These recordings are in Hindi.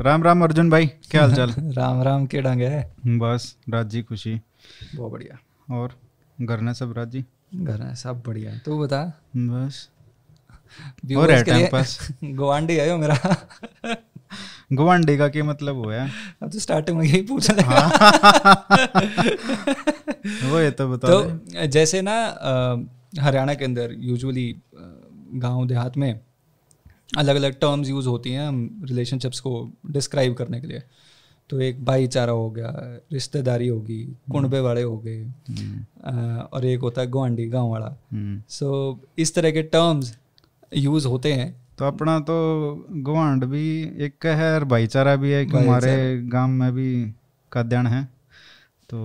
राम राम अर्जुन भाई क्या हाल चाल राम राम के डांग है बस राज जी खुशी बहुत बढ़िया और घर में सब राज जी घर में सब बढ़िया तू बता बस और है टाइम पास गुवांडी आयो मेरा गुवांडी का क्या मतलब हुआ है अब तो स्टार्टिंग में यही पूछा लगा हाँ। वो ये तो बताओ तो जैसे ना हरियाणा के अंदर यूजुअली गांव देहात में अलग अलग टर्म्स यूज़ होती हैं रिलेशनशिप्स को डिस्क्राइब करने के लिए तो एक भाईचारा हो गया रिश्तेदारी होगी हम्म। कुंडबे वाले हो गए हम्म। और एक होता है गुआंडी गाँव वाला सो हम्म। so, इस तरह के टर्म्स यूज होते हैं तो अपना तो गुआंड भी एक है और भाईचारा भी है कि हमारे गांव में भी कद्याण है तो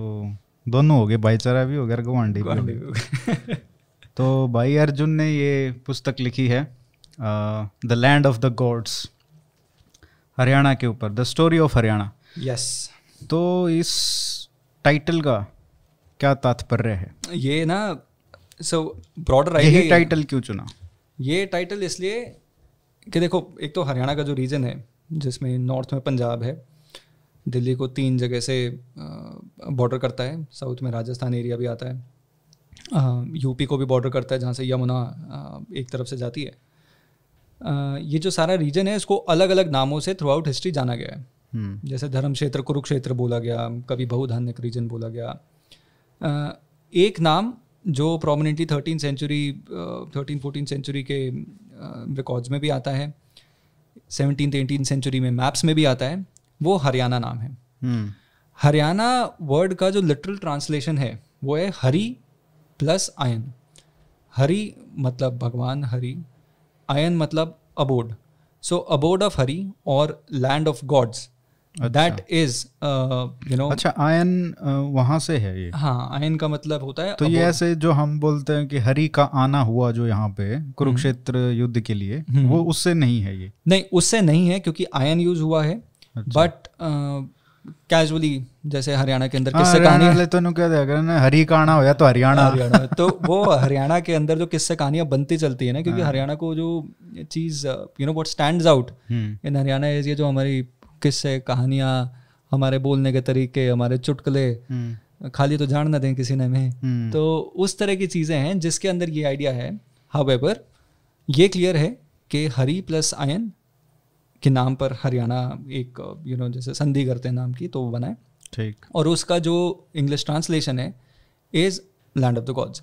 दोनों हो गए भाईचारा भी हो गया गुआंडी भी, भी तो भाई अर्जुन ने ये पुस्तक लिखी है the land of the gods Haryana के ऊपर the story of Haryana yes तो इस टाइटल का क्या तात्पर्य है ये ना सो ब्रॉडर यही टाइटल क्यों चुना ये टाइटल इसलिए कि देखो एक तो हरियाणा का जो रीजन है जिसमें नॉर्थ में पंजाब है दिल्ली को तीन जगह से बॉर्डर uh, करता है साउथ में राजस्थान एरिया भी आता है यूपी uh, को भी बॉर्डर करता है जहाँ से यमुना uh, एक तरफ से जाती है ये जो सारा रीजन है इसको अलग अलग नामों से थ्रू आउट हिस्ट्री जाना गया है हम्म। जैसे धर्म क्षेत्र कुरुक्षेत्र बोला गया कभी बहुधान्यक रीजन बोला गया एक नाम जो prominently thirteen century thirteen fourteen century के रिकॉर्ड्स में भी आता है सेवनटीन एटीन सेंचुरी में मैप्स में भी आता है वो हरियाणा नाम है हरियाणा हम्म। वर्ड का जो लिटरल ट्रांसलेशन है वो है हरी प्लस आयन हरी मतलब भगवान हरी आयन मतलब abode so abode of Hari और land of gods that is you know अच्छा आयन uh, uh वहां से है ये हाँ आयन का मतलब होता है तो ये ऐसे जो हम बोलते हैं कि हरी का आना हुआ जो यहाँ पे कुरुक्षेत्र हम्म। युद्ध के लिए हम्म। वो उससे नहीं है ये नहीं उससे नहीं है क्योंकि आयन यूज हुआ है बट अच्छा। कैजुअली जैसे हरियाणा के अंदर हाँ, किस्से कहानी तो हरी काना होया तो हरियाणा हरियाणा तो वो हरियाणा के अंदर जो किस्से कहानियां बनती चलती है ना क्योंकि हाँ। हरियाणा को जो चीज you know what stand out in Haryana is ये जो हमारी किस्से कहानियां हमारे बोलने के तरीके हमारे चुटकले हम्म। खाली तो जान ना दें किसी ने हमें हम्म। तो उस तरह की चीजें हैं जिसके अंदर ये आइडिया है हाउ ये क्लियर है कि हरी प्लस आयन के नाम पर हरियाणा एक यू नो जैसे संधि करते हैं नाम की तो वो बनाए ठीक और उसका जो इंग्लिश ट्रांसलेशन है is land of the gods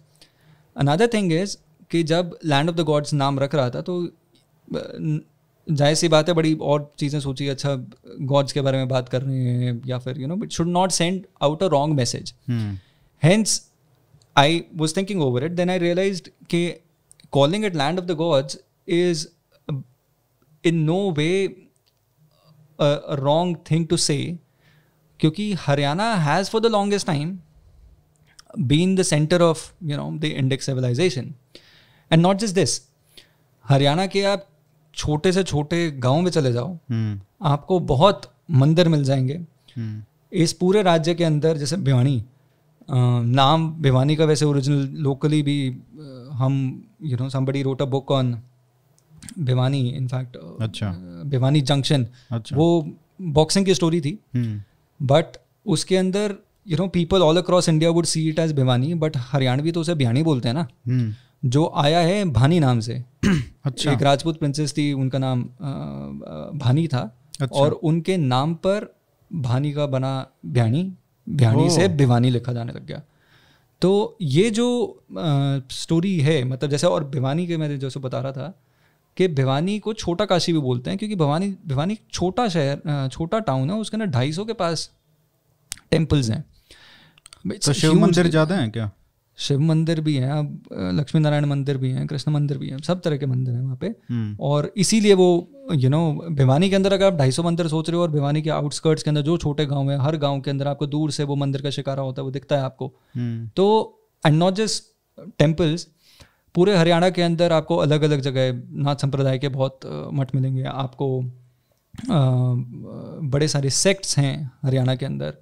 another thing is कि जब लैंड ऑफ द गॉड्स नाम रख रहा था तो जाहिर सी बात है बड़ी और चीज़ें सोची अच्छा गॉड्स के बारे में बात कर रहे हैं या फिर you know it should not send out a wrong message hence I was thinking over it then I realise कि calling it land of the gods is in no way wrong thing to say क्योंकि Haryana has for the longest time been the centre of you know the Indic civilisation and not just this Haryana के आप छोटे से छोटे गांव में चले जाओ hmm. आपको बहुत मंदिर मिल जाएंगे hmm. इस पूरे राज्य के अंदर जैसे भिवानी नाम भिवानी का वैसे ओरिजिनल लोकली भी हम you know somebody wrote a book on Bhiwani in fact uh, अच्छा भिवानी जंक्शन अच्छा वो बॉक्सिंग की स्टोरी थी बट हम्म। उसके अंदर you know people all across India would see it as Bhiwani but Haryanvi तो उसे बिहानी बोलते हैं ना हम्म। जो आया है भानी नाम से अच्छा एक राजपूत प्रिंसेस थी उनका नाम भानी uh, uh, था अच्छा। और उनके नाम पर भानी का बना भ्यानी बिहानी से भिवानी लिखा जाने लग गया तो ये जो आ, स्टोरी है मतलब जैसे और भिवानी के मैं जैसे बता रहा था कि भिवानी को छोटा काशी भी बोलते हैं क्योंकि भवानी भिवानी छोटा शहर छोटा टाउन है उसके अंदर ढाई के पास टेम्पल्स हैं तो शिव मंदिर ज़्यादा हैं क्या शिव मंदिर भी हैं अब लक्ष्मी नारायण मंदिर भी हैं कृष्ण मंदिर भी हैं सब तरह के मंदिर हैं वहाँ पे हम्म। और इसीलिए वो यू नो भिवानी के अंदर अगर आप ढाई सौ मंदिर सोच रहे हो और भिवानी के आउटस्कर्ट्स के अंदर जो छोटे गांव है हर गांव के अंदर आपको दूर से वो मंदिर का शिकारा होता है वो दिखता है आपको हम्म। तो एंड नॉट जस्ट टेम्पल्स पूरे हरियाणा के अंदर आपको अलग अलग जगह नाथ संप्रदाय के बहुत मठ मिलेंगे आपको बड़े सारे सेक्ट्स हैं हरियाणा के अंदर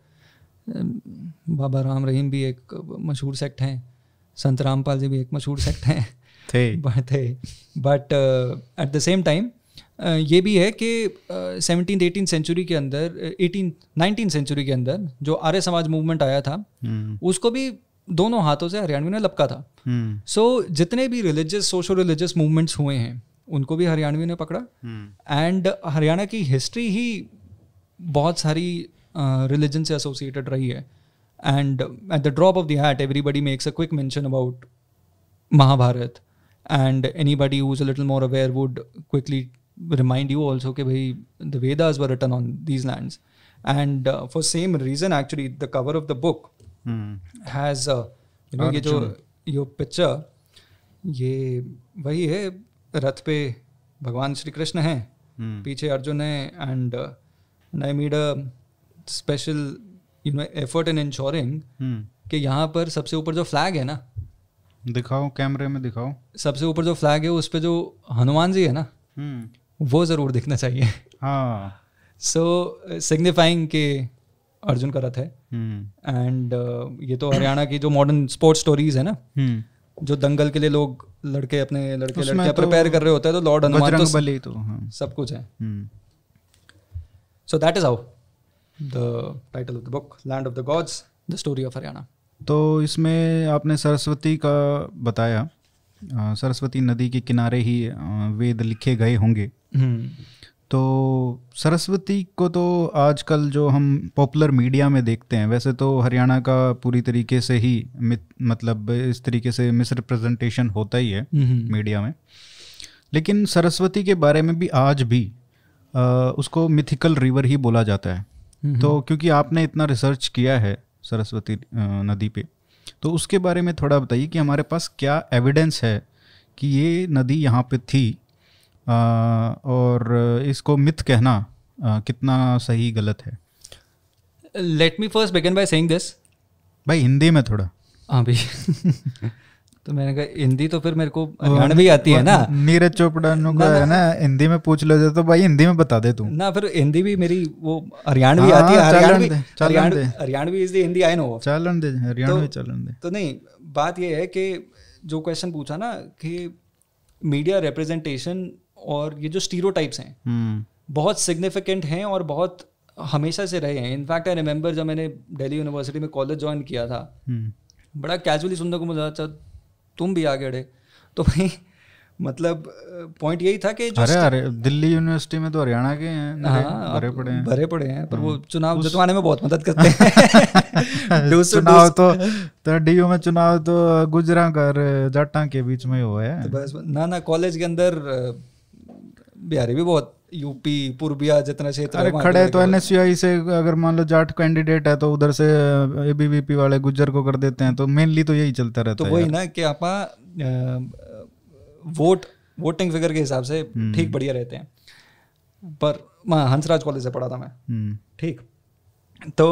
बाबा राम रहीम भी एक मशहूर सेक्ट हैं संत रामपाल जी भी एक मशहूर सेक्ट हैं थे थे but at the same time ये भी है कि सेवनटीन एटीन सेंचुरी के अंदर एटीन नाइनटीन सेंचुरी के अंदर जो आर्य समाज मूवमेंट आया था हम्म। उसको भी दोनों हाथों से हरियाणवी ने लपका था सो हम्म। so, जितने भी रिलीजियस सोशो रिलीजियस मूवमेंट्स हुए हैं उनको भी हरियाणवी ने पकड़ा एंड हम्म। हरियाणा की हिस्ट्री ही बहुत सारी रिलीजन से एसोसिएटेड रही है and at the drop of the hat everybody makes a quick mention about Mahabharata and anybody who's little more aware would quickly remind you also कि भाई the Vedas were written on these land and for same reason actually the cover of the book has you know ये जो ये पिक्चर ये वही है रथ पे भगवान श्री कृष्ण हैं hmm. पीछे अर्जुन है and I made a special you know effort in ensuring कि यहाँ पर सबसे ऊपर जो फ्लैग है ना दिखाओ कैमरे में दिखाओ सबसे ऊपर जो फ्लैग है उस पर जो हनुमान जी है ना hmm. वो जरूर दिखना चाहिए हाँ सो सिग्निफाइंग के अर्जुन का रथ है एंड हम्म। hmm. uh, ये तो हरियाणा की जो मॉडर्न स्पोर्ट्स स्टोरीज है ना hmm. जो दंगल के लिए लोग लड़के अपने लड़के लड़के प्रिपेयर तो कर रहे होते हैं तो लॉर्ड हनुमान तो, तो हाँ. सब कुछ है so that is how the title of the book land of the gods the story of Haryana तो इसमें आपने सरस्वती का बताया सरस्वती नदी के किनारे ही वेद लिखे गए होंगे हम्म। तो सरस्वती को तो आजकल जो हम पॉपुलर मीडिया में देखते हैं वैसे तो हरियाणा का पूरी तरीके से ही मतलब इस तरीके से मिसरिप्रेजेंटेशन होता ही है हम्म, हम्म। मीडिया में लेकिन सरस्वती के बारे में भी आज भी आ, उसको मिथिकल रिवर ही बोला जाता है हम्म, तो क्योंकि आपने इतना रिसर्च किया है सरस्वती नदी पे तो उसके बारे में थोड़ा बताइए कि हमारे पास क्या एविडेंस है कि ये नदी यहाँ पे थी और इसको मिथ कहना आ, कितना सही गलत है let me first begin by saying this भाई हिंदी में थोड़ा हाँ भाई तो मैंने कहा हिंदी तो फिर मेरे को हरियाणा भी आती है ना नीरज चोपड़ा नो का है ना हिंदी में पूछ लो जाए तो भाई हिंदी में बता दे तू ना फिर हिंदी भी मेरी वो हरियाणा भी हाँ, आती है Haryanvi Haryanvi is the Hindi I know चलन दे हरियाणा हरियाणवी तो- चलन दे तो नहीं बात ये है कि जो क्वेश्चन पूछा ना कि मीडिया रिप्रेजेंटेशन और ये जो स्टीरोटाइप्स हैं हम्म। बहुत सिग्निफिकेंट हैं और बहुत हमेशा से रहे हैं इनफैक्ट आई रिमेंबर जब मैंने दिल्ली यूनिवर्सिटी में कॉलेज ज्वाइन किया था हम्म। बड़ा कैजुअली सुनने को मुझे अच्छा तुम भी आगे अड़े तो भाई मतलब पॉइंट यही था कि जो अरे अरे दिल्ली यूनिवर्सिटी में तो हरियाणा के हैं हाँ, भरे पड़े हैं भरे पड़े हैं पर वो हम्म। चुनाव जितवाने में बहुत मदद करते हैं चुनाव तो डीयू तो में चुनाव तो गुजरा कर जाटा के बीच में हुआ है तो बस ना ना कॉलेज के अंदर बिहारी भी बहुत यूपी पूर्विया जितना क्षेत्र अरे खड़े तो एन से अगर मान लो जाट कैंडिडेट है तो उधर से एबीवीपी वाले गुजर को कर देते हैं तो मेनली तो यही चलता रहता तो है तो वही ना कि आप वोट वोटिंग फिगर के हिसाब से हम्म। ठीक बढ़िया रहते हैं पर मैं हंसराज कॉलेज से पढ़ा था मैं हम्म। ठीक तो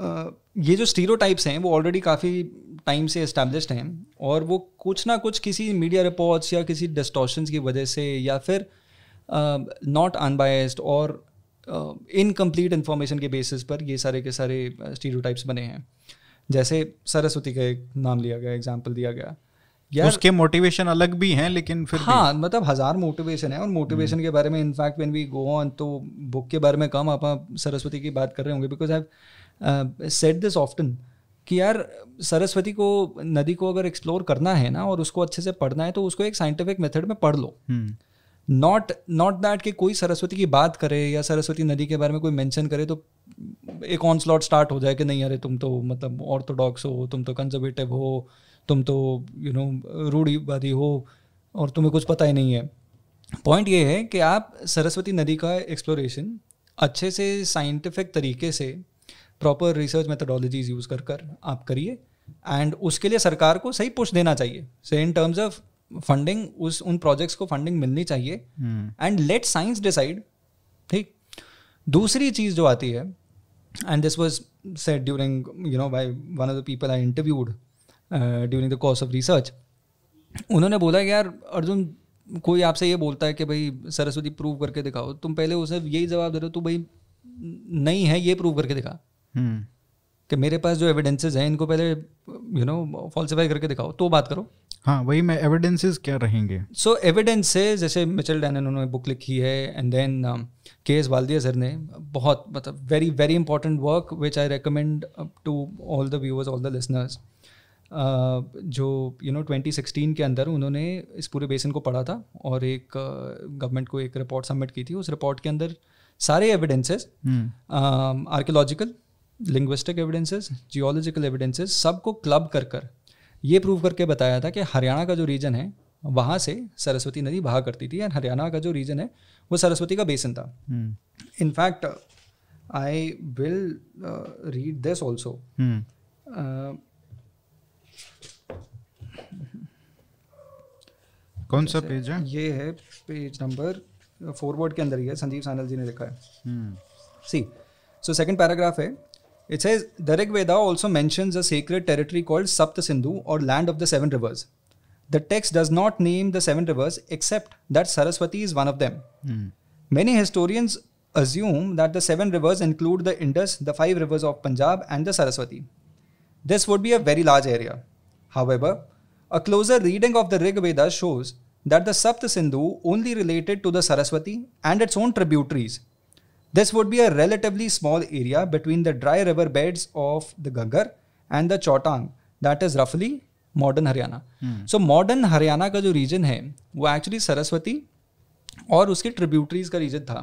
आ, ये जो स्टीरो हैं वो ऑलरेडी काफ़ी टाइम से इस्टेब्लिश हैं और वो कुछ ना कुछ किसी मीडिया रिपोर्ट्स या किसी डिस्टॉशंस की वजह से या फिर आ, नॉट अनबायस्ड और इनकम्प्लीट इन्फॉर्मेशन के बेसिस पर ये सारे के सारे स्टीरियोटाइप्स uh, बने हैं जैसे सरस्वती का एक नाम लिया गया एग्जाम्पल दिया गया यार उसके मोटिवेशन अलग भी हैं लेकिन फिर हाँ मतलब हज़ार मोटिवेशन है और मोटिवेशन हम्म। के बारे में in fact when we go on तो बुक के बारे में कम आप सरस्वती की बात कर रहे होंगे because I set this often कि यार सरस्वती को नदी को अगर एक्सप्लोर करना है ना और उसको अच्छे से पढ़ना है तो उसको एक साइंटिफिक मेथड में पढ़ लो हम्म। नॉट नॉट दैट कि कोई सरस्वती की बात करे या सरस्वती नदी के बारे में कोई मेंशन करे तो एक ऑन स्लॉट स्टार्ट हो जाए कि नहीं अरे तुम तो मतलब ऑर्थोडॉक्स हो तुम तो कंजर्वेटिव हो तुम तो यू नो रूढ़ीवादी हो और तुम्हें कुछ पता ही नहीं है पॉइंट ये है कि आप सरस्वती नदी का एक्सप्लोरेशन अच्छे से साइंटिफिक तरीके से प्रॉपर रिसर्च मेथडोलॉजीज यूज़ कर कर आप करिए एंड उसके लिए सरकार को सही पुश देना चाहिए से इन टर्म्स ऑफ फंडिंग उस उन प्रोजेक्ट्स को फंडिंग मिलनी चाहिए एंड लेट साइंस डिसाइड ठीक दूसरी चीज़ जो आती है and this was set during you know by one of the people I interviewed during the course of research उन्होंने बोला कि यार अर्जुन कोई आपसे ये बोलता है कि भाई सरस्वती प्रूव करके दिखाओ तुम पहले उसे यही जवाब दे रहे हो तो भाई नहीं है ये प्रूव करके दिखा hmm. कि मेरे पास जो एविडेंसेज हैं इनको पहले यू नो फॉल्सिफाई करके दिखाओ तो बात करो हाँ वही मैं एविडेंसेज क्या रहेंगे सो एविडेंसेज जैसे मिचल डैन उन्होंने बुक लिखी है and then K S Valdiya sir ने बहुत मतलब very very important work which I recommend to all the viewers all the listeners जो यू नो 2016 के अंदर उन्होंने इस पूरे बेसन को पढ़ा था और एक गवर्नमेंट uh, को एक रिपोर्ट सबमिट की थी उस रिपोर्ट के अंदर सारे evidences archaeological hmm. um, linguistic evidences geological evidences सबको क्लब कर कर ये प्रूव करके बताया था कि हरियाणा का जो रीजन है वहाँ से सरस्वती नदी बहा करती थी एंड हरियाणा का जो रीजन है वो सरस्वती का बेसन था in fact I will read this also कौन सा पेज है ये है पेज नंबर फोरवर्ड के अंदर ही है संदीप सानल जी ने लिखा है सी सो सेकंड पैराग्राफ है It says Dharag Veda also mentions a sacred territory called Sapta Sindhu or land of the seven rivers. The text does not name the seven rivers except that Saraswati is one of them. Mm. Many historians assume that the seven rivers include the Indus, the five rivers of Punjab, and the Saraswati. This would be a very large area. However, a closer reading of the Rig Veda shows that the Sapta Sindhu only related to the Saraswati and its own tributaries This would be a relatively small area between the dry river beds of the Gaggar and the Chautang that is roughly modern Haryana so modern Haryana का जो रीजन है वो एक्चुअली सरस्वती और उसके ट्रिब्यूटरीज का रीजन था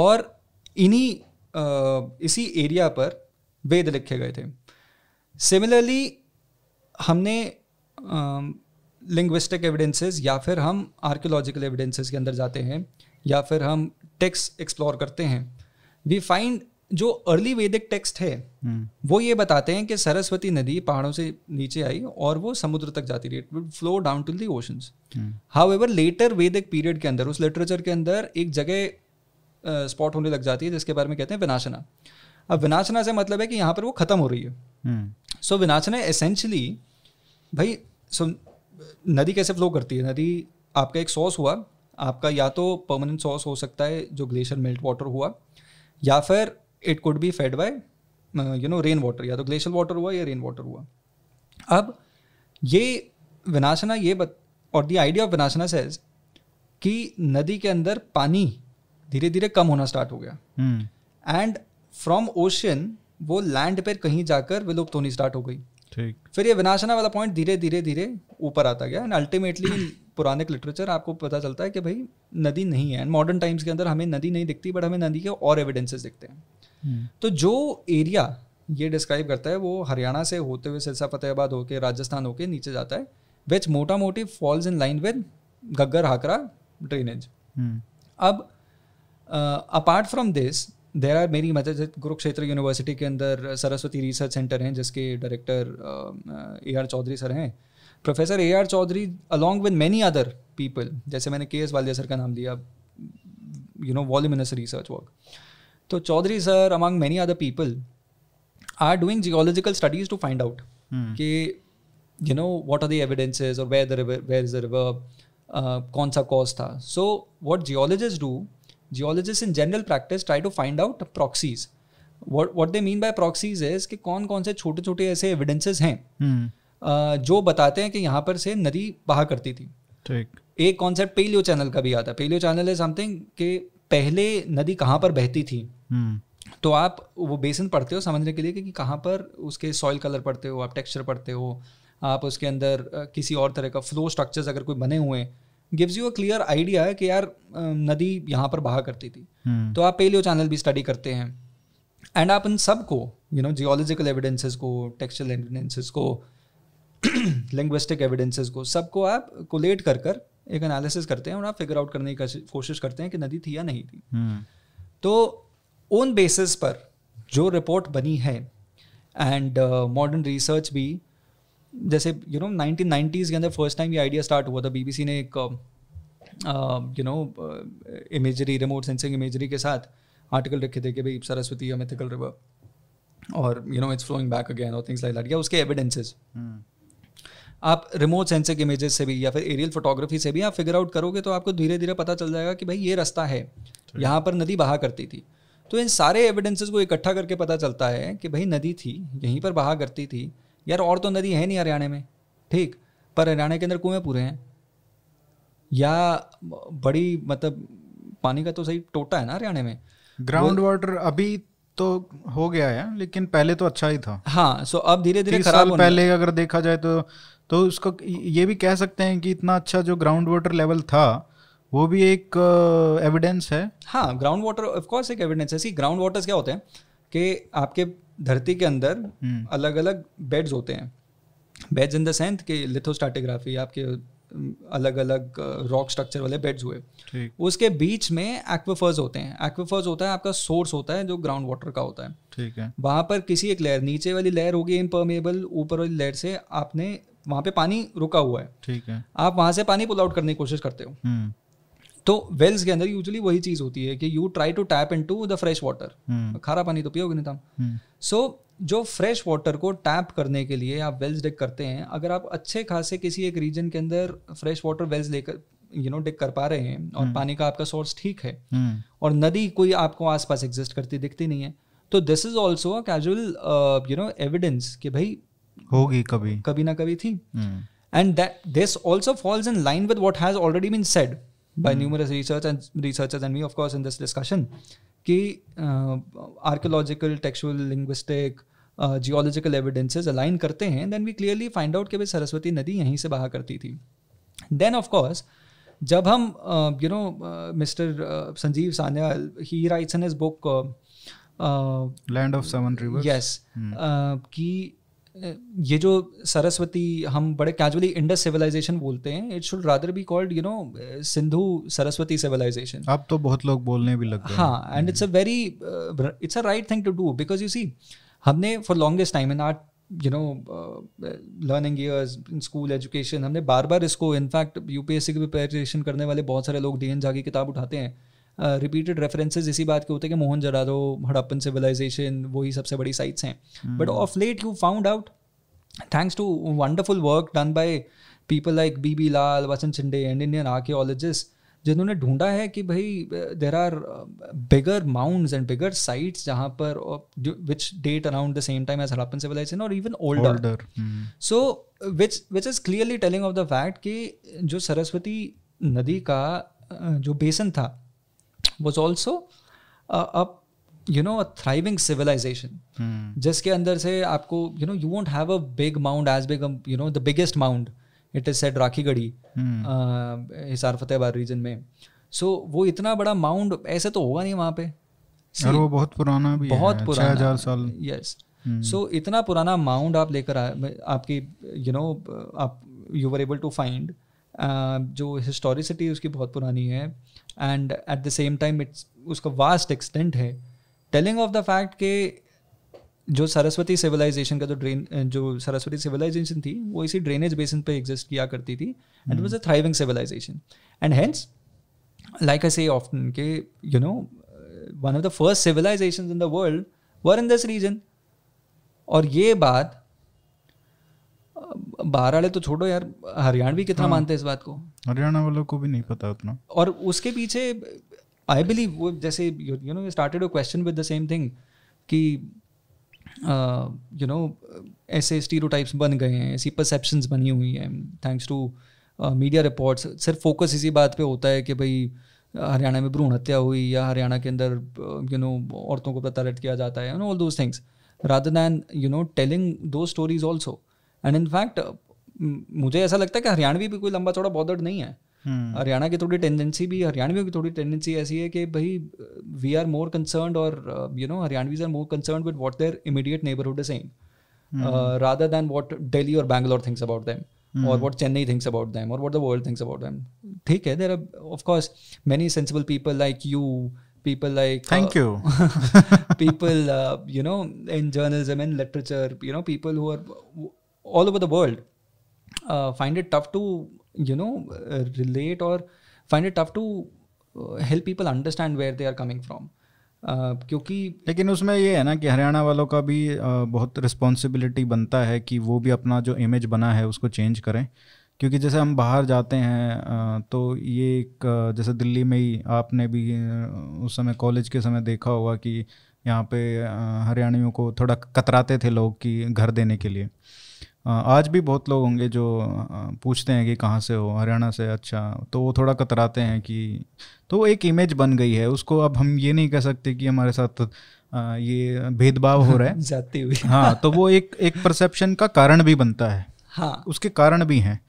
और इन्हीं इसी एरिया पर वेद लिखे गए थे सिमिलरली हमने लिंग्विस्टिक एविडेंसेस या फिर हम आर्कियोलॉजिकल एविडेंसेस के अंदर जाते हैं या फिर हम टेक्स्ट एक्सप्लोर करते हैं वी फाइंड जो अर्ली वैदिक टेक्स्ट है हम्म। वो ये बताते हैं कि सरस्वती नदी पहाड़ों से नीचे आई और वो समुद्र तक जाती रही it would flow down to the oceans however later Vedic period के अंदर उस लिटरेचर के अंदर एक जगह स्पॉट होने लग जाती है जिसके बारे में कहते हैं विनाशना अब विनाशना से मतलब है कि यहाँ पर वो खत्म हो रही है सो हम्म। विनाशना एसेंशली भाई सो नदी कैसे फ्लो करती है नदी आपका एक सोर्स हुआ आपका या तो परमानेंट सोर्स हो सकता है जो ग्लेशियर मेल्ट वाटर हुआ या फिर it could be fed by you know rain water या तो ग्लेशियर वाटर हुआ या रेन वाटर हुआ अब ये विनाशना ये बत और the idea of Vinashana says कि नदी के अंदर पानी धीरे धीरे कम होना स्टार्ट हो गया एंड फ्रॉम ओशन वो लैंड पर कहीं जाकर विलुप्त होनी स्टार्ट हो गई ठीक फिर ये विनाशना वाला पॉइंट धीरे धीरे धीरे ऊपर आता गया एंड अल्टीमेटली पुराने लिटरेचर आपको पता चलता है कि भाई नदी नहीं है एंड मॉडर्न टाइम्स के अंदर हमें नदी नहीं दिखती बट हमें नदी के और एविडेंसेस दिखते हैं hmm. तो जो एरिया ये डिस्क्राइब करता है वो हरियाणा से होते हुए सिरसा फतेहाबाद होके राजस्थान होके नीचे जाता है विच मोटा मोटी falls in line with Ghaggar Hakra drainage hmm. अब apart from this there are मेरी मदद कुरुक्षेत्र यूनिवर्सिटी के अंदर सरस्वती रिसर्च सेंटर हैं जिसके director A R Chaudhary sir हैं professor A R Chaudhary along with many other people जैसे मैंने के एस वालदे सर का नाम दिया you know volume in research work तो Chaudhary sir among many other people are doing geological studies to find out कि you know what are the evidences और where the river where is the river कौन सा कॉज था so what geologist do geologist in general practice try to find out proxies what they mean by proxies is कि कौन कौन से छोटे छोटे ऐसे एविडेंसेज हैं hmm. जो बताते हैं कि यहाँ पर से नदी बहा करती थी ठीक एक कॉन्सेप्ट पेलियो चैनल का भी आता है पेलियो चैनल है समथिंग कि पहले नदी कहाँ पर बहती थी हम्म। तो आप वो बेसन पढ़ते हो समझने के लिए कि, कहाँ पर उसके सॉइल कलर पढ़ते हो आप टेक्सचर पढ़ते हो आप उसके अंदर किसी और तरह का फ्लो स्ट्रक्चर्स अगर कोई बने हुए gives you a clear idea है कि यार नदी यहाँ पर बहा करती थी हम्म। तो आप पेलियो चैनल भी स्टडी करते हैं एंड आप इन सब को यू नो जियोलॉजिकल एविडेंसेस को टेक्सचुअल एविडेंसेस को लिंग्विस्टिक एविडेंसेस को सबको आप कोलेट कर कर एक एनालिसिस करते हैं और आप फिगर आउट करने की कोशिश करते हैं कि नदी थी या नहीं थी हम्म। तो ओन बेसिस पर जो रिपोर्ट बनी है एंड मॉडर्न रिसर्च भी जैसे यू नो नाइनटीन नाइन्टीज़ के अंदर फर्स्ट टाइम ये आइडिया स्टार्ट हुआ था बीबीसी ने एक you know imagery remote sensing imagery के साथ आर्टिकल रखे थे कि भाई सरस्वती या मिथिकल रिवर और you know it's flowing back again और थिंग्स लाइक दैट या उसके एविडेंसेज hmm. हम्म। आप रिमोट सेंसिंग इमेजेस से भी या फिर एरियल फोटोग्राफी से भी आप फिगर आउट करोगे तो आपको धीरे धीरे पता चल जाएगा कि भाई ये रास्ता है यहाँ पर नदी बहा करती थी तो इन सारे एविडेंसेस को इकट्ठा करके पता चलता है कि भाई नदी थी यहीं पर बहा करती थी यार और तो नदी है नहीं हरियाणा में ठीक पर हरियाणा के अंदर कुएँ पूरे हैं या बड़ी मतलब पानी का तो सही टोटा है ना हरियाणा में ग्राउंड वाटर अभी तो हो गया है लेकिन पहले तो अच्छा ही था हाँ सो अब धीरे धीरे खराब पहले अगर देखा जाए तो तो उसका ये भी कह सकते हैं कि इतना अच्छा जो ग्राउंड वाटर लेवल था वो भी एक एविडेंस uh, है हाँ ग्राउंड वाटर ऑफकोर्स एक एविडेंस है ग्राउंड वाटर्स क्या होते हैं कि आपके धरती के अंदर अलग अलग बेड्स होते हैं बेड्स इन द सेंस कि लिथोस्टाटिग्राफी आपके अलग अलग रॉक स्ट्रक्चर वाले बेड्स हुए उसके बीच में एक्वेफर्स होते हैं एक्वेफर्स होता है आपका सोर्स होता है जो ग्राउंड वाटर का होता है ठीक है वहां पर किसी एक लेयर नीचे वाली लेयर होगी इम्परमेबल ऊपर वाली लेयर से आपने वहां पे पानी रुका हुआ है ठीक है आप वहां से पानी पुल आउट करने की कोशिश करते हो हम्म। तो वेल्स के अंदर यूजली वही चीज होती है कि you try to tap in to the fresh water खारा पानी तो पियोगे नहीं था सो हम्म। जो फ्रेश वाटर को टैप करने के लिए आप वेल्स डिक करते हैं अगर आप अच्छे खासे किसी एक रीजन के अंदर फ्रेश वाटर वेल्स लेकर यू नो डिक कर पा रहे हैं और हम्म। पानी का आपका सोर्स ठीक है और नदी कोई आपको आसपास एग्जिस्ट करती दिखती नहीं है तो this is also casual you know evidence कि भाई होगी कभी कभी ना कभी थी and that this also falls in line with what has already been said by numerous research and researchers and me of course in this discussion कि archaeological textual linguistic geological evidences align करते हैं then we clearly find out कि भाई सरस्वती नदी यहीं से बहा करती थी देन ऑफकोर्स जब हम you know mister Sanjeev Sanyal he writes in his book land of seven rivers yes कि ये जो सरस्वती हम बड़े कैजुअली इंडस सिविलाइजेशन बोलते हैं it should rather be called you know Sindhu Saraswati civilisation अब तो बहुत लोग बोलने भी लगते हाँ, हैं हाँ and it's a very it's a right thing to do because you see हमने for longest time in art you know learning years in school education हमने बार बार इसको इनफैक्ट यूपीएससी की प्रिपेरेशन करने वाले बहुत सारे लोग डी एन जागी किताब उठाते हैं रिपीटेड uh, रेफरेंसेज इसी बात के होते हैं कि मोहन दो हड़प्पन सिविलाइजेशन वही सबसे बड़ी साइट्स हैं but of late you found out thanks to wonderful work done by people like B B Lal Vasant Shinde and Indian archaeologist जिन्होंने ढूंढा है कि भाई there are bigger mound and bigger sites जहाँ पर which date around the same time as Harappan civilisation और even older so which which is clearly telling of the fact कि जो सरस्वती नदी का जो बेसन था was also a, you know a thriving civilisation जिसके अंदर से आपको you know you won't have a big mound as big you know the biggest mound it is set Rakhigarhi Hisar Fatehabad region में सो so, वो इतना बड़ा माउंड ऐसे तो होगा नहीं वहाँ पे और वो बहुत पुराना भी बहुत है, पुराना हजार साल यस सो hmm. so, इतना पुराना माउंड आप लेकर आए आपकी यू नो आप you were able to find Uh, जो हिस्टोरिसिटी उसकी बहुत पुरानी है and at the same time it's उसका वास्ट एक्सटेंट है टेलिंग ऑफ द फैक्ट के जो सरस्वती सिविलाइजेशन का जो ड्रेन uh, जो सरस्वती सिविलाइजेशन थी वो इसी ड्रेनेज बेसिन पे एग्जिस्ट किया करती थी and was a thriving civilisation and hence like I say often के you know one of the first civilisation in the world were in this region और ये बात बाहर वाले तो छोड़ो यार हरियाणा भी कितना हाँ, मानते हैं इस बात को हरियाणा वालों को भी नहीं पता उतना और उसके पीछे आई बिलीव वो जैसे you know started question with the same thing कि यू uh, नो ऐसे स्टीरो बन गए हैं ऐसी परसेप्शंस बनी हुई हैं थैंक्स टू मीडिया रिपोर्ट्स सिर्फ फोकस इसी बात पे होता है कि भाई हरियाणा में भ्रूण हत्या हुई या हरियाणा के अंदर यू नो औरतों को प्रताड़ित किया जाता है all those things rather than you know telling those stories also and in fact मुझे ऐसा लगता है कि हरियाणवी भी कोई लंबा चौड़ा बॉदर्ड नहीं है हरियाणा की थोड़ी टेंडेंसी भी हरियाणवियों की थोड़ी टेंडेंसी ऐसी है कि भाई वी आर मोर कंसर्न और you know Haryanvis are more concern with what their immediate neighbourhood is saying rather than what Delhi और Bangalore things about them or what Chennai thinks about them or what the world thinks about them. Take care. There are, of course, many sensible people like you, people like. Thank uh, you. people, uh, you know, in journalism and literature, you know, people who are all over the world uh, find it tough to you know uh, relate or find it tough to uh, help people understand where they are coming from uh, क्योंकि लेकिन उसमें ये है ना कि हरियाणा वालों का भी uh, बहुत रिस्पॉन्सिबिलिटी बनता है कि वो भी अपना जो इमेज बना है उसको चेंज करें क्योंकि जैसे हम बाहर जाते हैं uh, तो ये एक जैसे दिल्ली में ही आपने भी उस समय कॉलेज के समय देखा होगा कि यहाँ पे हरियाणियों को थोड़ा कतराते थे लोग कि घर देने के लिए आज भी बहुत लोग होंगे जो पूछते हैं कि कहाँ से हो हरियाणा से अच्छा तो वो थोड़ा कतराते हैं कि तो एक इमेज बन गई है उसको अब हम ये नहीं कह सकते कि हमारे साथ ये भेदभाव हो रहा है जाती हुई हाँ तो वो एक एक परसेप्शन का कारण भी बनता है हाँ उसके कारण भी हैं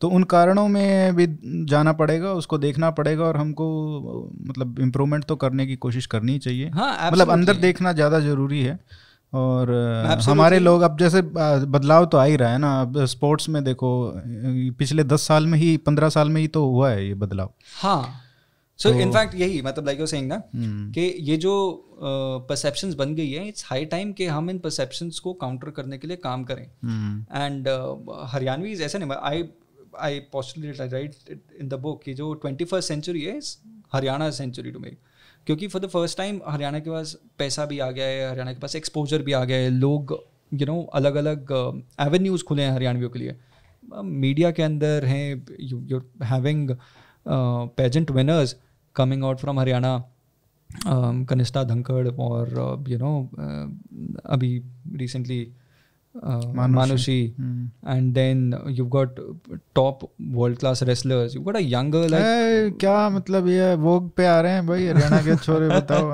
तो उन कारणों में भी जाना पड़ेगा उसको देखना पड़ेगा और हमको मतलब इम्प्रूवमेंट तो करने की कोशिश करनी चाहिए हाँ मतलब अंदर देखना ज़्यादा ज़रूरी है और uh, Absolutely. हमारे लोग अब जैसे uh, बदलाव तो आ ही रहा है ना अब स्पोर्ट्स में देखो पिछले दस साल में ही पंद्रह साल में ही तो हुआ है ये बदलाव हाँ सो तो इनफैक्ट यही मतलब लाइक सेइंग ना हम्म। कि ये जो परसेप्शन uh, बन गई है इट्स हाई टाइम कि हम इन परसेप्शन को काउंटर करने के लिए काम करें एंड हम्म। uh, हरियाणवी ऐसा नहीं I I postulate right in the book कि जो ट्वेंटी फर्स्ट सेंचुरी है हरियाणा सेंचुरी टू मेक क्योंकि for the first time Haryana के पास पैसा भी आ गया है हरियाणा के पास एक्सपोजर भी आ गया है लोग यू नो अलग अलग एवेन्यूज़ खुले हैं हरियाणवियों के लिए मीडिया के अंदर हैं you having pageant winners coming out from Haryana um, Kanishtha Dhankar और यू uh, नो uh, अभी recently uh, Manushi, mm. and then you've got top world class wrestlers. You've got a younger like hey, क्या मतलब ये वोग पे आ रहे हैं भाई हरियाणा के छोरे बताओ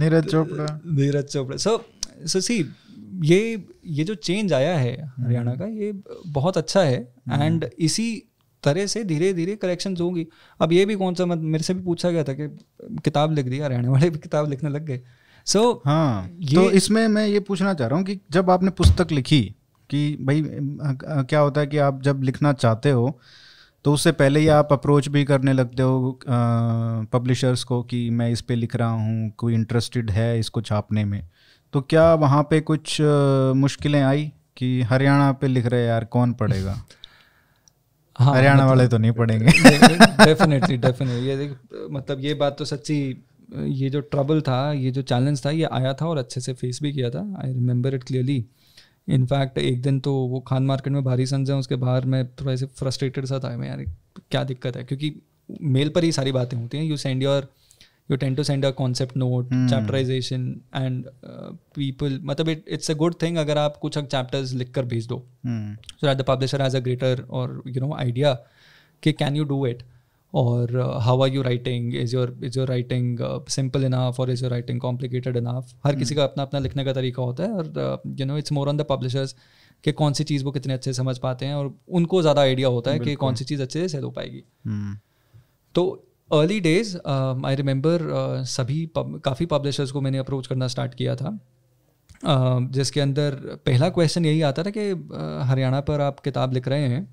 नीरज चोपड़ा नीरज चोपड़ा सो सो सी ये ये जो चेंज आया है hmm. हरियाणा का ये बहुत अच्छा है एंड hmm. इसी तरह से धीरे धीरे करेक्शन होंगी अब ये भी कौन सा मत मेरे से भी पूछा गया था कि किताब लिख दिया हरियाणा वाले भी किताब लिखने लग गए सो so, हाँ तो इसमें मैं ये पूछना चाह रहा हूँ कि जब आपने पुस्तक लिखी कि भाई क्या होता है कि आप जब लिखना चाहते हो तो उससे पहले ही आप अप्रोच भी करने लगते हो पब्लिशर्स को कि मैं इस पे लिख रहा हूँ कोई इंटरेस्टेड है इसको छापने में तो क्या वहाँ पे कुछ मुश्किलें आई कि हरियाणा पे लिख रहे यार कौन पढ़ेगा हाँ, हरियाणा मतलब, वाले तो नहीं पढ़ेंगे डेफिनेटली डेफिनेटली ये मतलब ये बात तो सच्ची ये जो ट्रबल था ये जो चैलेंज था ये आया था और अच्छे से फेस भी किया था I remember it clearly in fact एक दिन तो वो खान मार्केट में भारी संज है उसके बाहर मैं थोड़ा ऐसे फ्रस्ट्रेटेड सा था मैं यार क्या दिक्कत है क्योंकि मेल पर ही सारी बातें होती हैं you send your you tend to send a concept note chapterisation and people मतलब it it's a good thing अगर आप कुछ चैप्टर्स लिख कर भेज दो so that the publisher as a greater और यू नो आइडिया कि कैन यू डू इट और how are you writing is your is your writing simple enough और is your writing complicated enough हर किसी का अपना अपना लिखने का तरीका होता है और you know it's more on the publishers कि कौन सी चीज़ वो कितने अच्छे समझ पाते हैं और उनको ज़्यादा आइडिया होता है कि कौन सी चीज़ अच्छे से सेल हो तो पाएगी हम्म। तो अर्ली डेज आई रिमेंबर सभी काफ़ी पब्लिशर्स को मैंने अप्रोच करना स्टार्ट किया था uh, जिसके अंदर पहला क्वेश्चन यही आता था कि uh, हरियाणा पर आप किताब लिख रहे हैं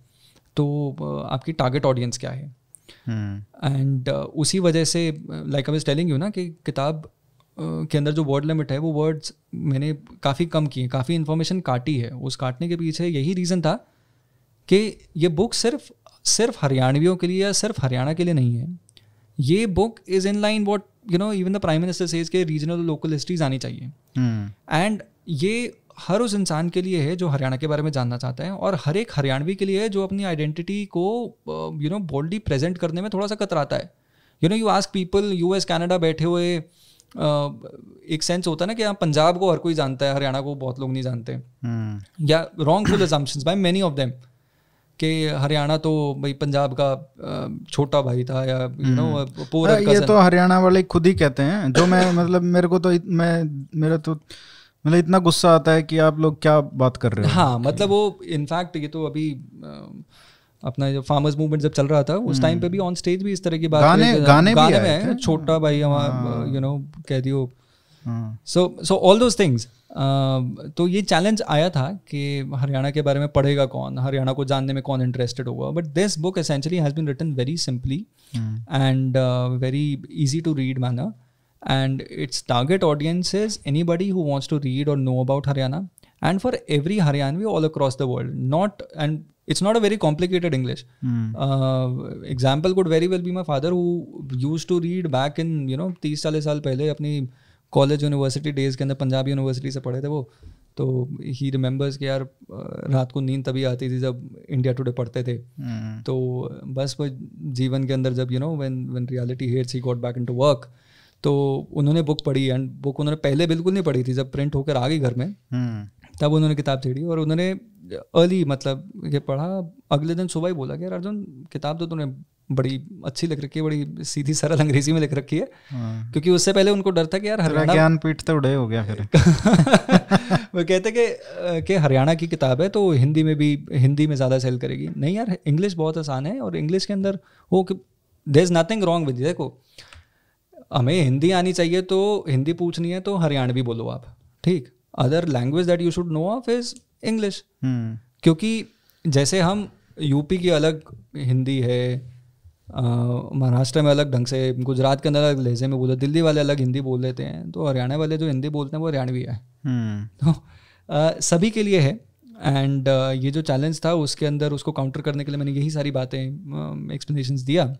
तो uh, आपकी टारगेट ऑडियंस क्या है एंड hmm. uh, उसी वजह से like I was telling you ना कि किताब uh, के अंदर जो वर्ड लिमिट है वो वर्ड्स मैंने काफ़ी कम किए काफ़ी इन्फॉर्मेशन काटी है उस काटने के पीछे यही रीज़न था कि ये बुक सिर्फ सिर्फ हरियाणवियों के लिए या सिर्फ हरियाणा के लिए नहीं है ये book is in line what you know even the prime minister says के रीजनल लोकल हिस्ट्रीज आनी चाहिए एंड hmm. ये हर उस इंसान के लिए है जो हरियाणा के बारे में जानना चाहता है और हर एक हरियाणवी के लिए है जो अपनी आइडेंटिटी को यू नो बोल्डली प्रेजेंट करने में थोड़ा सा कतराता है you know you ask people U S Canada बैठे हुए uh, एक सेंस होता है ना कि यहाँ पंजाब को हर कोई जानता है हरियाणा को बहुत लोग नहीं जानते हम्म। या wrongful assumptions by many of them कि हरियाणा तो भाई पंजाब का छोटा भाई था या यू नो पूरा ये तो हरियाणा वाले खुद ही कहते हैं जो मैं मतलब मेरे को तो मैं मेरा तो मतलब इतना गुस्सा आता है कि आप लोग क्या बात कर रहे हो हाँ मतलब वो इनफैक्ट ये तो अभी अपना जो फार्मर्स मूवमेंट जब चल रहा था उस टाइम पे भी ऑन स्टेज भी इस तरह की बात गाने गाने, गाने भी में है छोटा भाई हमारा यू हाँ। नो कह दियो so so all those things तो ये चैलेंज आया था कि हरियाणा के बारे में पढ़ेगा कौन हरियाणा को जानने में कौन इंटरेस्टेड होगा but this book essentially has been written very simply and very easy to read manner and its target audience is anybody who wants to read or know about Haryana and for every Haryanvi all across the world. Not and it's not a very complicated English. Mm. Uh, example could very well be my father who used to read back in you know 30-40 साल पहले अपनी college university days. के अंदर University, यूनिवर्सिटी से पढ़े थे वो तो ही रिमेंबर्स कि यार रात को नींद तभी आती थी जब इंडिया टुडे पढ़ते थे mm. तो बस वो जीवन के अंदर जब you know when when reality hits he got back into work तो उन्होंने बुक पढ़ी एंड बुक उन्होंने पहले बिल्कुल नहीं पढ़ी थी जब प्रिंट होकर आ गई घर में हम्म। तब उन्होंने किताब छेड़ी और उन्होंने अर्ली मतलब ये पढ़ा अगले दिन सुबह ही बोला कि यार अर्जुन किताब तो तूने बड़ी अच्छी लिख रखी है बड़ी सीधी सरल अंग्रेजी में लिख रखी है हाँ। क्योंकि उससे पहले उनको डर था कि यार हरियाणा पीठ तो उड़े हो गया फिर वो कहते कि कि हरियाणा की किताब है तो हिंदी में भी हिंदी में ज़्यादा सेल करेगी नहीं यार इंग्लिश बहुत आसान है और इंग्लिश के अंदर वो there is nothing wrong with देखो हमें हिंदी आनी चाहिए तो हिंदी पूछनी है तो हरियाणवी बोलो आप ठीक other language that you should know of is English क्योंकि जैसे हम यूपी की अलग हिंदी है महाराष्ट्र में अलग ढंग से गुजरात के अंदर अलग लहजे में बोलते दिल्ली वाले अलग हिंदी बोल लेते हैं तो हरियाणा वाले जो हिंदी बोलते हैं वो हरियाणवी है हम्म। तो सभी के लिए है एंड ये जो चैलेंज था उसके अंदर उसको काउंटर करने के लिए मैंने यही सारी बातें एक्सप्लेनेशंस दिया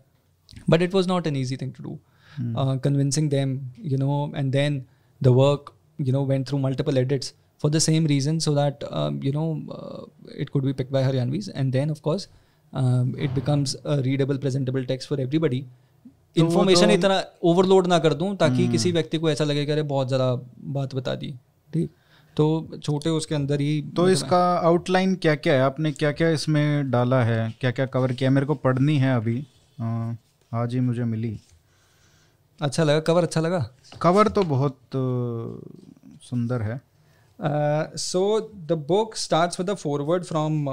but it was not an easy thing to do mm. uh, convincing them, you know, and then the work, you know, went through multiple edits for the same reason so that, um, you know, uh, it could be picked by Haryanvis. And then, of course, um, it becomes a readable, presentable text for everybody. Information इतना ओवरलोड ना कर दूं ताकि किसी व्यक्ति को ऐसा लगे कि अरे बहुत ज़्यादा बात बता दी ठीक तो छोटे उसके अंदर ही तो इसका आउटलाइन क्या क्या है आपने क्या क्या इसमें डाला है क्या क्या कवर किया मेरे को पढ़नी है अभी आज ही मुझे मिली अच्छा लगा कवर अच्छा लगा कवर तो बहुत सुंदर है so the book starts with the foreword from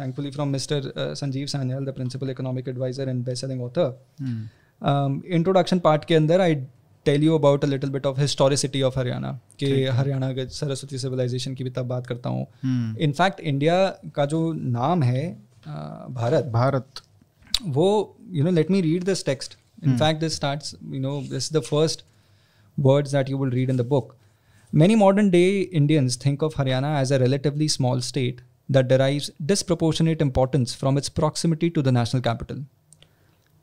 thankfully from mister Sanjeev Sanyal the principal economic adviser and best author introduction part के अंदर I tell you about a little bit of historicity of Haryana कि हरियाणा के सरस्वती सिविलाइजेशन की भी तब बात करता हूँ इनफैक्ट hmm. इंडिया का जो नाम है भारत भारत वो you know let me read this text In mm. fact, this starts, you know, this is the first words that you will read in the book. Many modern day Indians think of Haryana as a relatively small state that derives disproportionate importance from its proximity to the national capital.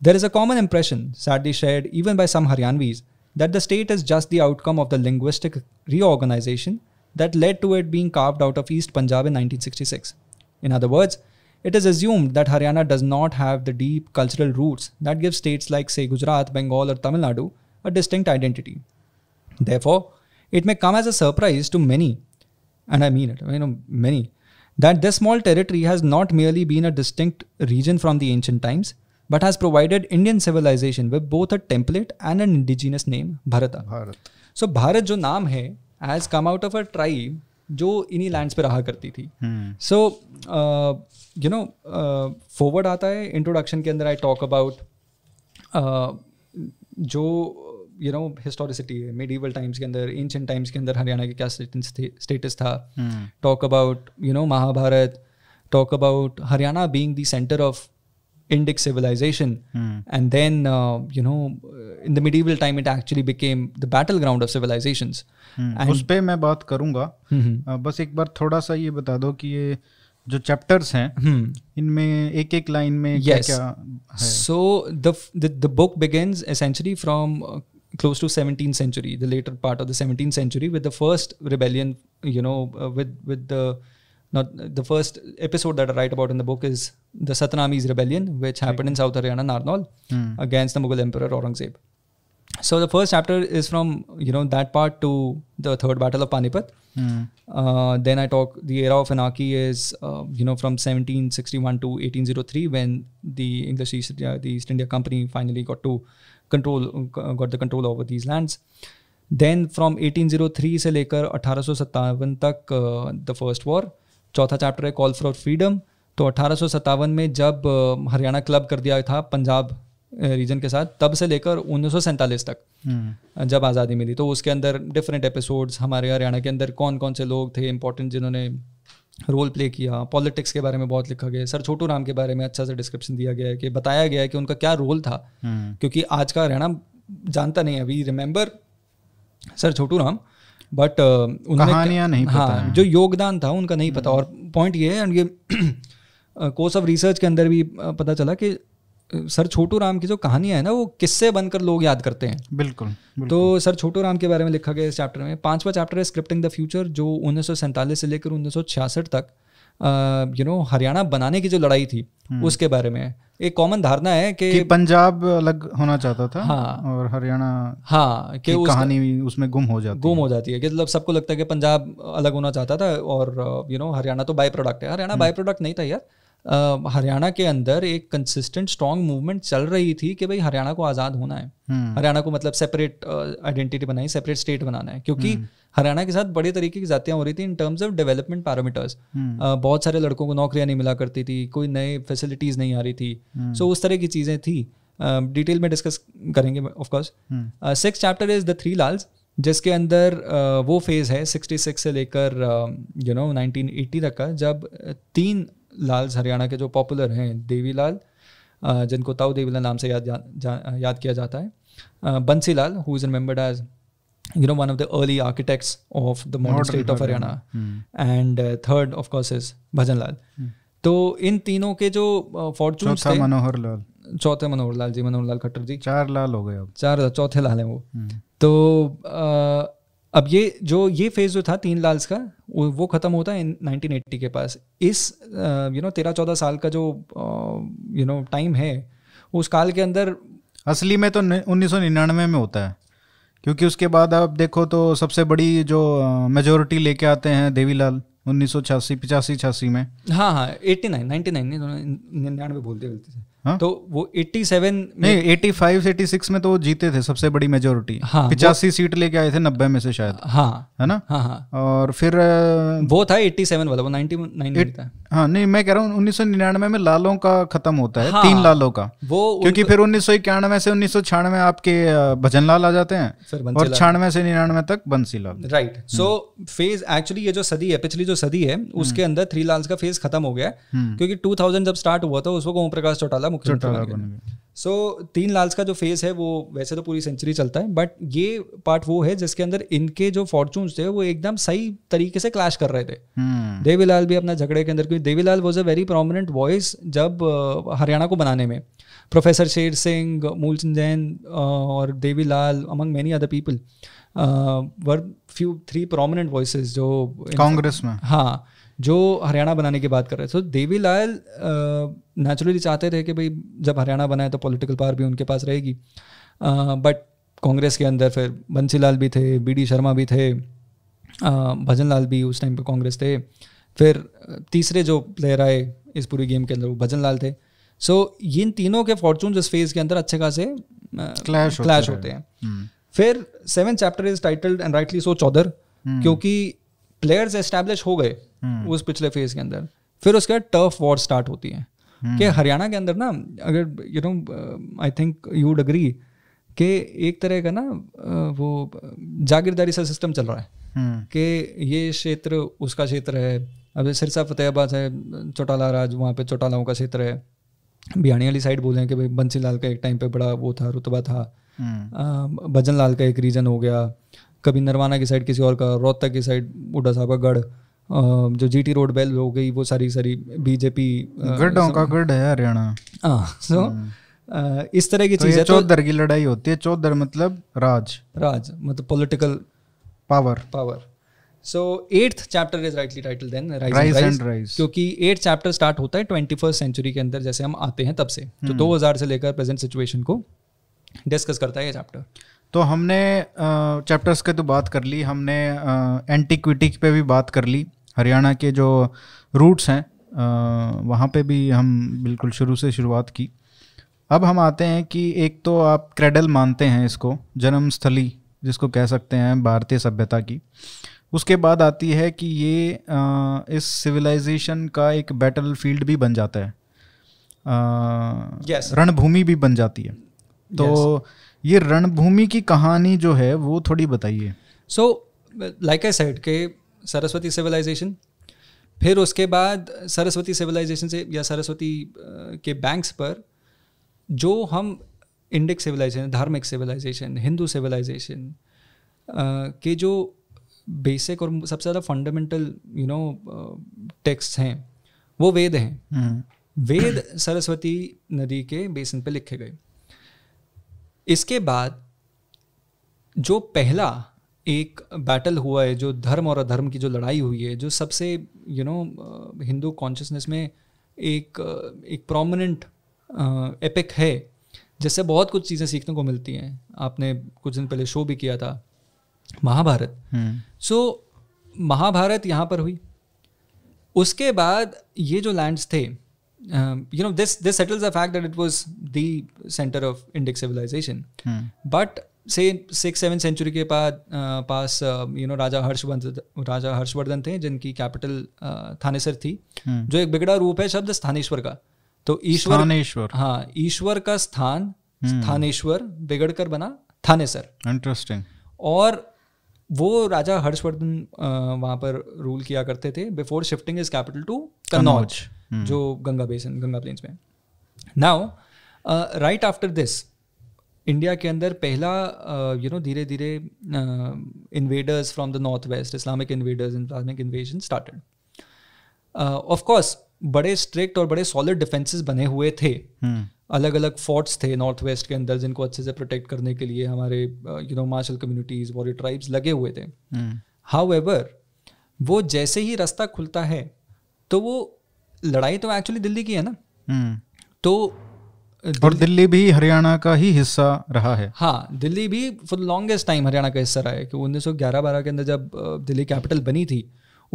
There is a common impression, sadly shared even by some Haryanvis, that the state is just the outcome of the linguistic reorganization that led to it being carved out of East Punjab in 1966. In other words, it is assumed that Haryana does not have the deep cultural roots that give states like, say, Gujarat, Bengal, or Tamil Nadu a distinct identity. Therefore, it may come as a surprise to many, and I mean it, you know, many, that this small territory has not merely been a distinct region from the ancient times, but has provided Indian civilization with both a template and an indigenous name, Bharata. Bharat. So, Bharat, jo naam hai, has come out of a tribe जो इन्हीं लैंड्स पे रहा करती थी सो यू नो फॉरवर्ड आता है इंट्रोडक्शन के अंदर आई टॉक अबाउट जो यू नो हिस्टोरिसिटी है मेडिवल टाइम्स के अंदर एंशंट टाइम्स के अंदर हरियाणा के क्या स्टेटस था talk about you know Mahabharat talk about Haryana being the centre of Indic civilization. Hmm. And then, uh, you know, in the medieval time, it actually became the battleground of civilizations. Mm. उस पर मैं बात करूंगा uh, बस एक बार थोड़ा सा ये बता दो कि ये जो चैप्टर्स हैं इनमें एक एक लाइन में yes. क्या क्या uh, close to 17th century the later part of the 17th century with the first rebellion you know uh, with with the now, the first episode that I write about in the book is the Satnami's rebellion, which happened right. in South Haryana, Narnaul, mm. against the Mughal emperor Aurangzeb. So the first chapter is from you know that part to the third battle of Panipat. Hmm. Uh, then I talk the era of anarchy is uh, you know from 1761 to 1803 when the English East India, the East India Company finally got to control uh, got the control over these lands. Then from 1803 से लेकर 1857 तक uh, the first war. चौथा चैप्टर है कॉल फॉर फ्रीडम तो अठारह में जब हरियाणा क्लब कर दिया था पंजाब रीजन के साथ तब से लेकर उन्नीस तक हम्म। जब आज़ादी मिली तो उसके अंदर डिफरेंट एपिसोड्स हमारे हरियाणा के अंदर कौन कौन से लोग थे इंपॉर्टेंट जिन्होंने रोल प्ले किया पॉलिटिक्स के बारे में बहुत लिखा गया सर छोटू राम के बारे में अच्छा सा डिस्क्रिप्शन दिया गया है कि बताया गया है कि उनका क्या रोल था हम्म। क्योंकि आज का हरियाणा जानता नहीं अभी remember sir Chhotu Ram but uh, कहानियां नहीं पता हाँ जो योगदान था उनका नहीं पता और पॉइंट ये है एंड ये कोर्स ऑफ रिसर्च के अंदर भी uh, पता चला कि uh, सर छोटू राम की जो कहानियां है ना वो किससे बनकर लोग याद करते हैं बिल्कुल, बिल्कुल तो सर छोटू राम के बारे में लिखा गया इस चैप्टर में पांचवा चैप्टर है स्क्रिप्टिंग द फ्यूचर जो उन्नीस से लेकर उन्नीस तक यू नो हरियाणा बनाने की जो लड़ाई थी हम्म। उसके बारे में एक कॉमन धारणा है कि, पंजाब अलग होना चाहता था हाँ और हरियाणा हाँ कि उस, कहानी उसमें गुम हो जाती गुम हो जाती है कि मतलब सबको लगता है कि पंजाब अलग होना चाहता था और यू नो हरियाणा तो बाय प्रोडक्ट है हरियाणा बाय प्रोडक्ट हम्म। नहीं था यार हरियाणा के अंदर एक कंसिस्टेंट स्ट्रांग मूवमेंट चल रही थी कि भाई हरियाणा को आज़ाद होना है हम्म। हरियाणा को मतलब सेपरेट आइडेंटिटी बनाई सेपरेट स्टेट बनाना है क्योंकि हम्म। हरियाणा के साथ बड़े तरीके की जातियां हो रही थी in terms of development parameters बहुत सारे लड़कों को नौकरियां नहीं मिला करती थी कोई नए फैसिलिटीज़ नहीं आ रही थी सो हम्म। उस तरह की चीज़ें थी डिटेल में डिस्कस करेंगे of course six chapter is the three Lals जिसके अंदर वो फेज़ है 66 से लेकर यू नो 1980 तक का जब तीन लाल हरियाणा के जो पॉपुलर हैं देवीलाल जिनको ताऊ देवीलाल नाम से याद जा, याद किया जाता है Bansi Lal who is remembered as you know one of the early architects of the modern state of Haryana and third of course is Bhajan Lal तो इन तीनों के जो फॉर्चून uh, थे मनोहर लाल चौथे मनोहर लाल जी मनोहर लाल खट्टर जी चार लाल हो गए अब चार चौथे लाल हैं वो हम्म। तो uh, अब ये जो ये फेज जो था तीन लाल्स का वो ख़त्म होता है नाइनटीन एट्टी के पास इस यू uh, नो तेरह चौदह साल का जो यू नो टाइम है उस काल के अंदर असली में तो उन्नीस सौ निन्यानवे में होता है क्योंकि उसके बाद आप देखो तो सबसे बड़ी जो मेजोरिटी uh, लेके आते हैं देवीलाल उन्नीस सौ छियासी पिचासी छियासी में हाँ हाँ एट्टी नाइन नाइनटी नाइन निन्यानवे बोलते बोलते थे हाँ? तो वो 87 में नहीं 85 86 में तो वो जीते थे सबसे बड़ी मेजोरिटी हाँ, पिचासी सीट लेके आए थे नब्बे में से शायद हाँ है ना हाँ, हाँ और फिर वो था 87 वाला वो 99 एट, था हाँ नहीं मैं कह रहा हूँ उन्नीस में, में लालों का खत्म होता है हाँ, तीन लालों का वो क्योंकि फिर उन्नीस से उन्नीस सौ आपके भजन लाल आ जाते हैं और छियानवे से निन्यानवे तक Bansi Lal right so phase actually ये जो सदी है पिछली जो सदी है उसके हम्म। अंदर थ्री लाल का फेज खत्म हो गया हम्म। क्योंकि टू जब स्टार्ट हुआ था उस वक्त ओम प्रकाश चौटाला ज्यादा मुख्य सो so, तीन लाल्स का जो फेस है वो वैसे तो पूरी सेंचुरी चलता है बट ये पार्ट वो है जिसके अंदर इनके जो फॉर्चून थे वो एकदम सही तरीके से क्लैश कर रहे थे hmm. देवीलाल भी अपना झगड़े के अंदर क्योंकि Devilal was a very prominent voice जब हरियाणा को बनाने में प्रोफेसर शेर सिंह मूलचंद जैन और Devilal among many other people were few three prominent voice जो कांग्रेस में हाँ जो हरियाणा बनाने की बात कर रहे थे देवी लाल नेचुरली चाहते थे कि भाई जब हरियाणा बनाए तो पॉलिटिकल पावर भी उनके पास रहेगी बट कांग्रेस के अंदर फिर बंसी लाल भी थे बी डी शर्मा भी थे भजन लाल भी उस टाइम पे कांग्रेस थे फिर तीसरे जो प्लेयर आए इस पूरी गेम के अंदर वो भजन लाल थे सो so, इन तीनों के फॉर्चून इस फेज के अंदर अच्छे खासे क्लैश क्लैश होते हैं हम्म। फिर seven chapter is titled and rightly so Chaudhar क्योंकि प्लेयर्स एस्टैब्लिश हो गए हम्म। उस पिछले फेज के अंदर फिर उसके बाद टर्फ वॉर स्टार्ट होती है हम्म। कि हरियाणा के अंदर ना अगर you know I think you would agree कि एक तरह का ना वो जागीरदारी सा सिस्टम चल रहा है हम्म। कि ये क्षेत्र उसका क्षेत्र है अब सिरसा फतेहाबाद है चौटाला राज वहाँ पे चौटालाओं का क्षेत्र है बिहानी वाली साइड बोले कि भाई बंसी लाल का एक टाइम पे बड़ा वो था रुतबा था भजन लाल का एक रीजन हो गया कभी नरवाना की साइड किसी और का रोहतक की साइड बुढा साहब का गढ़ जो जी टी रोड बेल हो गई वो सारी सारी बीजेपी गढ़ का गढ़ है हरियाणा सो हाँ, हम्म। इस तरह की तो चीजें तो चौधर की लड़ाई होती है चौधर मतलब राज राज मतलब political power power so eighth chapter is rightly title then rise and rise क्योंकि एट चैप्टर स्टार्ट होता है ट्वेंटी फर्स्ट सेंचुरी के अंदर जैसे हम आते हैं तब से तो हम्म। दो हजार से लेकर प्रेजेंट सिचुएशन को डिस्कस करता है ये चैप्टर तो हमने चैप्टर्स के तो बात कर ली हमने एंटिक्विटी पे भी बात कर ली हरियाणा के जो रूट्स हैं वहाँ पे भी हम बिल्कुल शुरू से शुरुआत की अब हम आते हैं कि एक तो आप क्रेडल मानते हैं इसको जन्मस्थली जिसको कह सकते हैं भारतीय सभ्यता की उसके बाद आती है कि ये आ, इस सिविलाइजेशन का एक बैटल फील्ड भी बन जाता है yes. रणभूमि भी बन जाती है तो yes. ये रणभूमि की कहानी जो है वो थोड़ी बताइए सो लाइक आई सेड के सरस्वती सिविलाइजेशन फिर उसके बाद सरस्वती सिविलाइजेशन से या सरस्वती के बैंक्स पर जो हम इंडिक सिविलाइजेशन धार्मिक सिविलाइजेशन हिंदू सिविलाइजेशन के जो बेसिक और सबसे ज़्यादा फंडामेंटल यू नो टेक्स्ट हैं वो वेद हैं हम्म। वेद सरस्वती नदी के बेसिन पे लिखे गए इसके बाद जो पहला एक बैटल हुआ है जो धर्म और अधर्म की जो लड़ाई हुई है जो सबसे यू नो हिंदू कॉन्शियसनेस में एक uh, एक प्रोमिनेंट एपिक uh, है जिससे बहुत कुछ चीज़ें सीखने को मिलती हैं आपने कुछ दिन पहले शो भी किया था महाभारत सो हम्म। so, महाभारत यहाँ पर हुई उसके बाद ये जो लैंड्स थे you know this this settles the fact that it was the centre of Indic civilisation but say six seven century के बाद uh, पास यू uh, नो राजा हर्षवर्धन राजा हर्षवर्धन थे जिनकी कैपिटल uh, थानेसर थी हम्म। जो एक बिगड़ा रूप है शब्द स्थानेश्वर का तो ईश्वर हाँ ईश्वर का स्थान हम्म। स्थानेश्वर बिगड़ कर बना थानेसर इंटरेस्टिंग और वो राजा हर्षवर्धन वहां पर रूल किया करते थे before shifting is capital to Kannauj जो गंगा बेसन गंगा प्लेन्स में now right after this India के अंदर पहला यू नो धीरे धीरे invaders from the north west Islamic invaders Islamic invasion started of course बड़े स्ट्रिक्ट और बड़े सॉलिड डिफेंसेस बने हुए थे hmm. हम्म। अलग अलग फोर्ट्स थे नॉर्थ वेस्ट के अंदर जिनको अच्छे से प्रोटेक्ट करने के लिए हमारे you know martial communities warrior tribes लगे हुए थे हाउ हम्म। एवर वो जैसे ही रास्ता खुलता है तो वो लड़ाई तो एक्चुअली दिल्ली की है ना hmm. तो और दिल्ली भी हरियाणा का ही हिस्सा रहा है हाँ दिल्ली भी फॉर लॉन्गेस्ट टाइम हरियाणा का हिस्सा रहा है कि उन्नीस सौ के अंदर जब दिल्ली कैपिटल बनी थी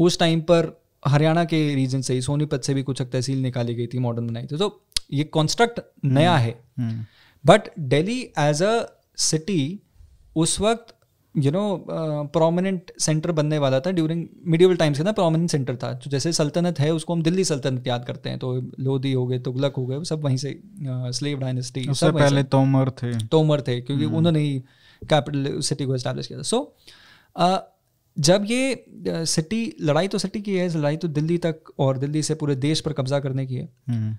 उस टाइम पर हरियाणा के रीजन से ही सोनीपत से भी कुछ तहसील निकाली गई थी मॉडर्न बनाई थी तो ये कॉन्स्ट्रक्ट नया हम्म, है but Delhi as a city उस वक्त यू नो प्रोमिनेंट सेंटर बनने वाला था ड्यूरिंग मिडिवल टाइम्स का ना प्रोमिनेंट सेंटर था तो जैसे सल्तनत है उसको हम दिल्ली सल्तनत याद करते हैं तो लोधी हो गए तुगलक हो गए सब वहीं से स्लेव uh, डायनेस्टी सब पहले तोमर थे तोमर थे क्योंकि हम्म। उन्होंने ही कैपिटल सिटी को इस्टेब्लिश किया था सो uh, जब ये सिटी uh, लड़ाई तो सिटी की है लड़ाई तो दिल्ली तक और दिल्ली से पूरे देश पर कब्जा करने की है हम्म।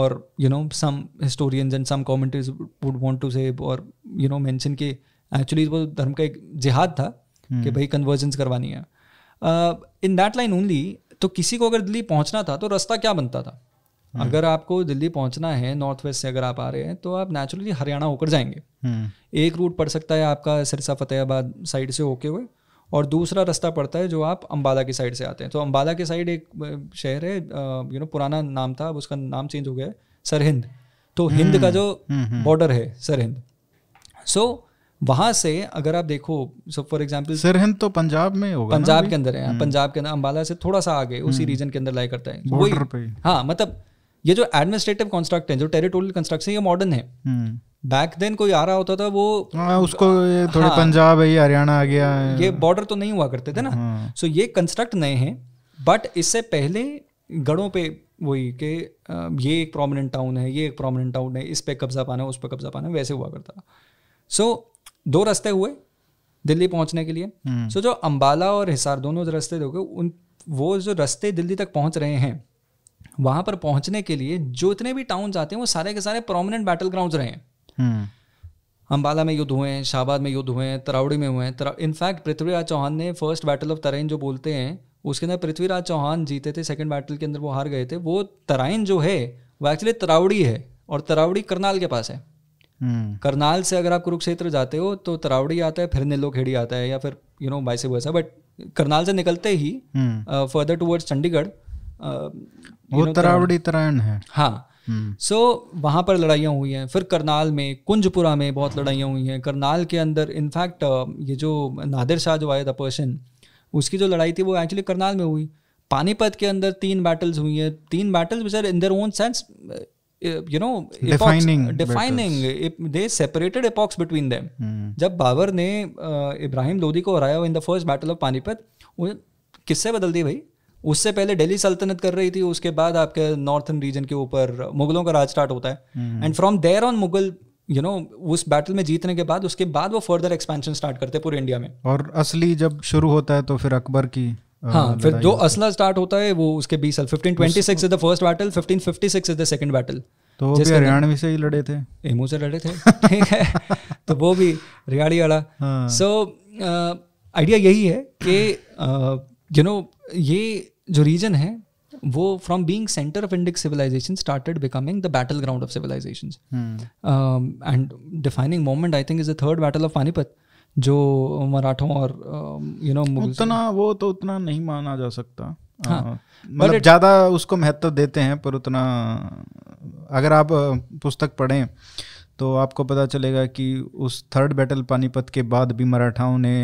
और you know some historians and some commentaries would want to say और यू नो मेंशन के एक्चुअली वो धर्म का एक जिहाद था कि हम्म। भाई कन्वर्जेंस करवानी है इन दैट लाइन ओनली तो किसी को अगर दिल्ली पहुंचना था तो रास्ता क्या बनता था हम्म। अगर आपको दिल्ली पहुंचना है नॉर्थ वेस्ट से अगर आप आ रहे हैं तो आप नेचुरली हरियाणा होकर जाएंगे हम्म। एक रूट पड़ सकता है आपका सिरसा फतेहाबाद साइड से होके हुए और दूसरा रास्ता पड़ता है जो आप अम्बाला की साइड से आते हैं तो अम्बाला के साइड एक शहर है यू नो पुराना नाम था अब उसका नाम चेंज हो गया है सरहिंद तो हिंद का जो बॉर्डर है सरहिंद सो so, वहां से अगर आप देखो सो फॉर एग्जाम्पल सरहंद तो पंजाब में होगा हाँ, हम्म। पंजाब के अंदर है पंजाब के अंदर अम्बाला से थोड़ा सा आगे उसी रीजन हम्म। के अंदर लाई करता है बॉर्डर हाँ मतलब ये जो एडमिनिस्ट्रेटिव कंस्ट्रक्ट है जो टेरिटोरियल कंस्ट्रक्शन ये मॉडर्न है बैक देन कोई आ रहा होता था वो आ, हाँ, उसको हाँ। ये थोड़े हाँ, पंजाब है हरियाणा आ गया है ये बॉर्डर तो नहीं हुआ करते थे ना सो हाँ. so, ये कंस्ट्रक्ट नए हैं बट इससे पहले गढ़ों पे वही के ये एक प्रोमिनेंट टाउन है ये एक प्रोमिनेंट टाउन है इस पे कब्जा पाना उस पे कब्जा पाना वैसे हुआ करता सो so, दो रास्ते हुए दिल्ली पहुंचने के लिए सो हम्म। so, जो अंबाला और हिसार दोनों रास्ते दोगे उन वो जो रास्ते दिल्ली तक पहुंच रहे हैं वहां पर पहुंचने के लिए जो इतने भी टाउन आते हैं वो सारे के सारे प्रोमिनेंट बैटल ग्राउंड रहे हैं हम्म। अंबाला में युद्ध हुए हैं शाहबाद में युद्ध हुए हैं तरावड़ी में हुए हैं इनफैक्ट पृथ्वीराज चौहान ने फर्स्ट बैटल ऑफ तराइन जो बोलते हैं उसके अंदर पृथ्वीराज चौहान जीते थे सेकेंड बैटल के अंदर वो हार गए थे वो तराइन जो है वो एक्चुअली तरावड़ी है और तरावड़ी करनाल के पास है हम्म। करनाल से अगर आप कुरुक्षेत्र जाते हो तो तरावड़ी आता है फिर नेलो खेड़ी आता है या फिर यू नो बाइसे वैसा बट करनाल से निकलते ही further hmm. Towards uh, Chandigarh uh, वो तरावड़ी तरायण है हाँ सो हम्म। so, वहां पर लड़ाइयाँ हुई हैं फिर करनाल में कुंजपुरा में बहुत लड़ाइयाँ हुई हैं करनाल के अंदर इनफैक्ट uh, ये जो नादिर शाह जो आया था पर्सन उसकी जो लड़ाई थी वो एक्चुअली करनाल में हुई पानीपत के अंदर तीन बैटल्स हुई हैं तीन battles which are in their own sense you know defining defining they separated epochs between them जब बाबर ने uh, इब्राहिम लोधी को हराया in the first battle of Panipat किससे बदल दी भाई उससे पहले दिल्ली सल्तनत कर रही थी उसके बाद आपके नॉर्थन रीजन के ऊपर मुगलों का राज स्टार्ट होता है and from there on Mughal you know उस बैटल में जीतने के बाद उसके बाद वो फर्दर एक्सपेंशन स्टार्ट करते हैं पूरे इंडिया में और असली जब शुरू होता है तो फिर अकबर की हाँ, हाँ फिर जो असला स्टार्ट होता है वो उसके बीस साल fifteen twenty six is the first battle fifteen fifty six is the second battle तो वो भी हरियाणवी से ही लड़े थे एमो से लड़े थे ठीक है तो वो भी रियाड़ी वाला सो हाँ। आइडिया uh, यही है कि यू uh, नो ये जो रीजन है वो from being centre of Indic civilisation started becoming the battle ground of civilisation and defining moment I think is the third battle of Panipat जो मराठों और यू नो उतना वो तो उतना नहीं माना जा सकता हाँ, मतलब ज़्यादा उसको महत्व देते हैं पर उतना अगर आप पुस्तक पढ़ें तो आपको पता चलेगा कि उस थर्ड बैटल पानीपत के बाद भी मराठाओं ने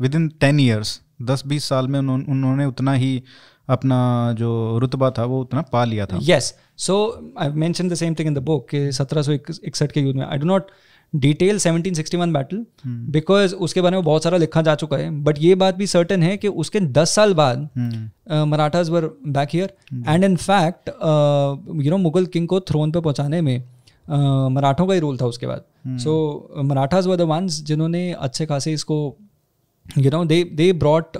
विद इन टेन ईयर्स दस बीस साल में उन्हों, उन्होंने उतना ही अपना जो रुतबा था वो उतना पा लिया था yes so I mention the same thing in the book सत्रह सौ इकसठ के युद्ध में I do not detail 1761 battle because उसके बारे में बहुत सारा लिखा जा चुका है बट ये बात भी सर्टन है कि उसके 10 साल बाद Marathas were back here and in fact you know Mughal king को थ्रोन पे पहुंचाने में मराठों का ही रोल था उसके बाद so Marathas were the ones जिन्होंने अच्छे खासे इसको you know they they brought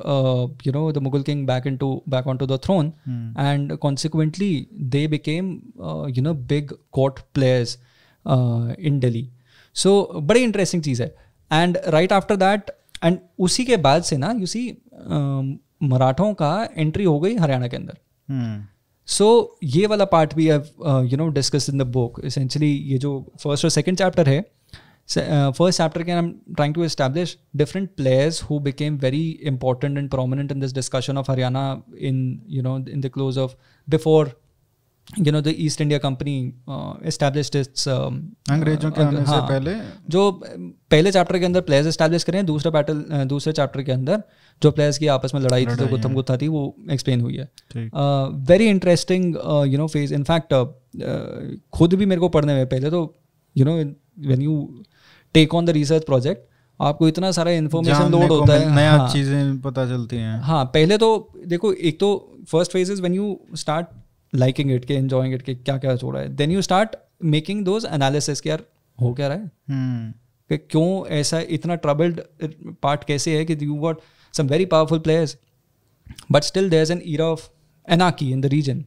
you know the Mughal king back in to back on to the throne and consequently they became you know big court players in Delhi so बड़ी इंटरेस्टिंग चीज़ है and right after that and उसी के बाद से ना यू सी um, मराठों का एंट्री हो गई हरियाणा के अंदर सो hmm. so, ये वाला पार्ट भी you know discuss in the book essentially ये जो फर्स्ट और सेकेंड चैप्टर है फर्स्ट चैप्टर uh, के I am trying to establish different players who became very important and prominent in this discussion of Haryana in you know in the close of before you know the East India Company established its अंग्रेजों के uh, आने हाँ, से पहले जो uh, पहले चैप्टर के अंदर प्लेयर्स एस्टैब्लिश करें दूसरे बैटल दूसरे चैप्टर के अंदर जो प्लेयर्स की आपस में लड़ाई थी तो गुत्थम गुत्था थी वो एक्सप्लेन हुई है very interesting you know phase in fact खुद भी मेरे को पढ़ने में पहले तो you know when you take on the research project आपको इतना सारा इन्फॉर्मेशन लोड होता है नया हाँ, चीजें पता चलती हैं हाँ पहले तो देखो एक तो first phase is when you start liking it के एंजॉइंग इट के क्या क्या हो रहा है then you start making those analysis यार हो क्या रहा है hmm. कि क्यों ऐसा इतना ट्रबल्ड पार्ट uh, कैसे है कि you what some very powerful players but still there is an era of एनाकी in the region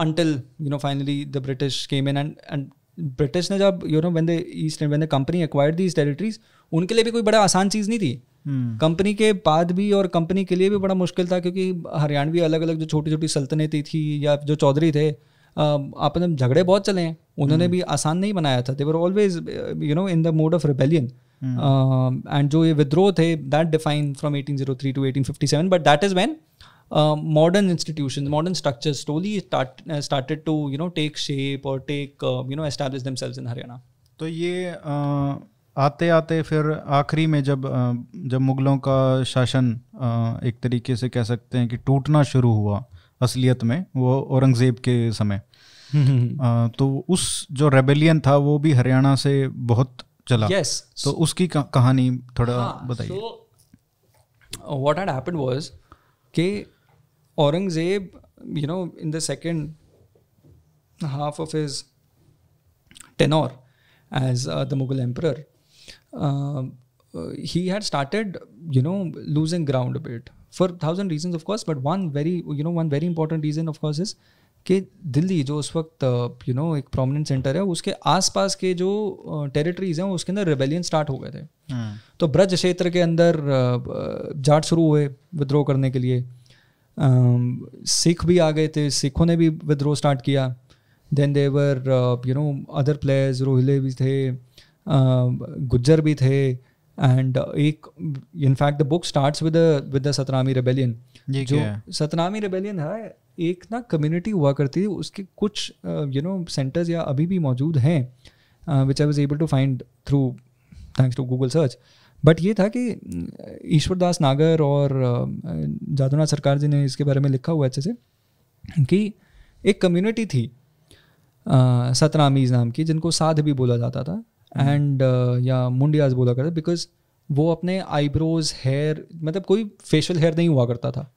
until you know finally the British came in and and British ने जब you know when the company acquire these territories उनके लिए भी कोई बड़ा आसान चीज़ नहीं थी हम्म। कंपनी के बाद भी और कंपनी के लिए भी बड़ा मुश्किल था क्योंकि हरियाणवी अलग अलग जो छोटी छोटी सल्तनतें थी या जो चौधरी थे अपने झगड़े बहुत चले हैं उन्होंने हम्म। भी आसान नहीं बनाया था there were always you know in the mode of rebellion and जो ये विद्रोह थे that define from three to eighteen fifty seven but that is when modern institution modern structure slowly started to you know take shape और take you know establish you know establish themselves तो ये आते आते फिर आखिरी में जब जब मुग़लों का शासन एक तरीके से कह सकते हैं कि टूटना शुरू हुआ असलियत में वो औरंगज़ेब के समय तो उस जो रेबेलियन था वो भी हरियाणा से बहुत चला yes. तो उसकी कहानी थोड़ा हाँ, बताइए व्हाट हैड हैपेंड वाज कि Aurangzeb you know in the second half of his tenure as the Mughal emperor Uh, uh, he had started, you know, losing ground a bit for thousand reasons, of course. But one very, you know, one very important reason, of course, is कि दिल्ली जो उस वक्त यू uh, नो एक प्रोमिनेंट सेंटर है उसके आसपास के जो टेरिटरीज हैं उसके अंदर रेबेलियन स्टार्ट हो गए थे hmm. तो ब्रज क्षेत्र के अंदर जाट शुरू हुए विद्रोह करने के लिए um, सिख भी आ गए थे सिखों ने भी विद्रोह स्टार्ट किया then there were you know other players रोहिले भी थे गुज्जर भी थे एंड एक in fact the book start with with the Satnami rebellion जो सतनामी रेबेलियन है एक ना कम्युनिटी हुआ करती थी उसके कुछ यू नो सेंटर्स या अभी भी मौजूद हैं which I was able to find through thanks to Google search but ये था कि ईश्वरदास नागर और जादुनाथ सरकार जी ने इसके बारे में लिखा हुआ अच्छे से कि एक कम्युनिटी थी सतनामीज नाम की जिनको साध भी बोला जाता था एंड hmm. uh, या मुंडियाज बोला करते बिकॉज वो अपने आईब्रोज हेयर मतलब कोई फेशियल हेयर नहीं हुआ करता था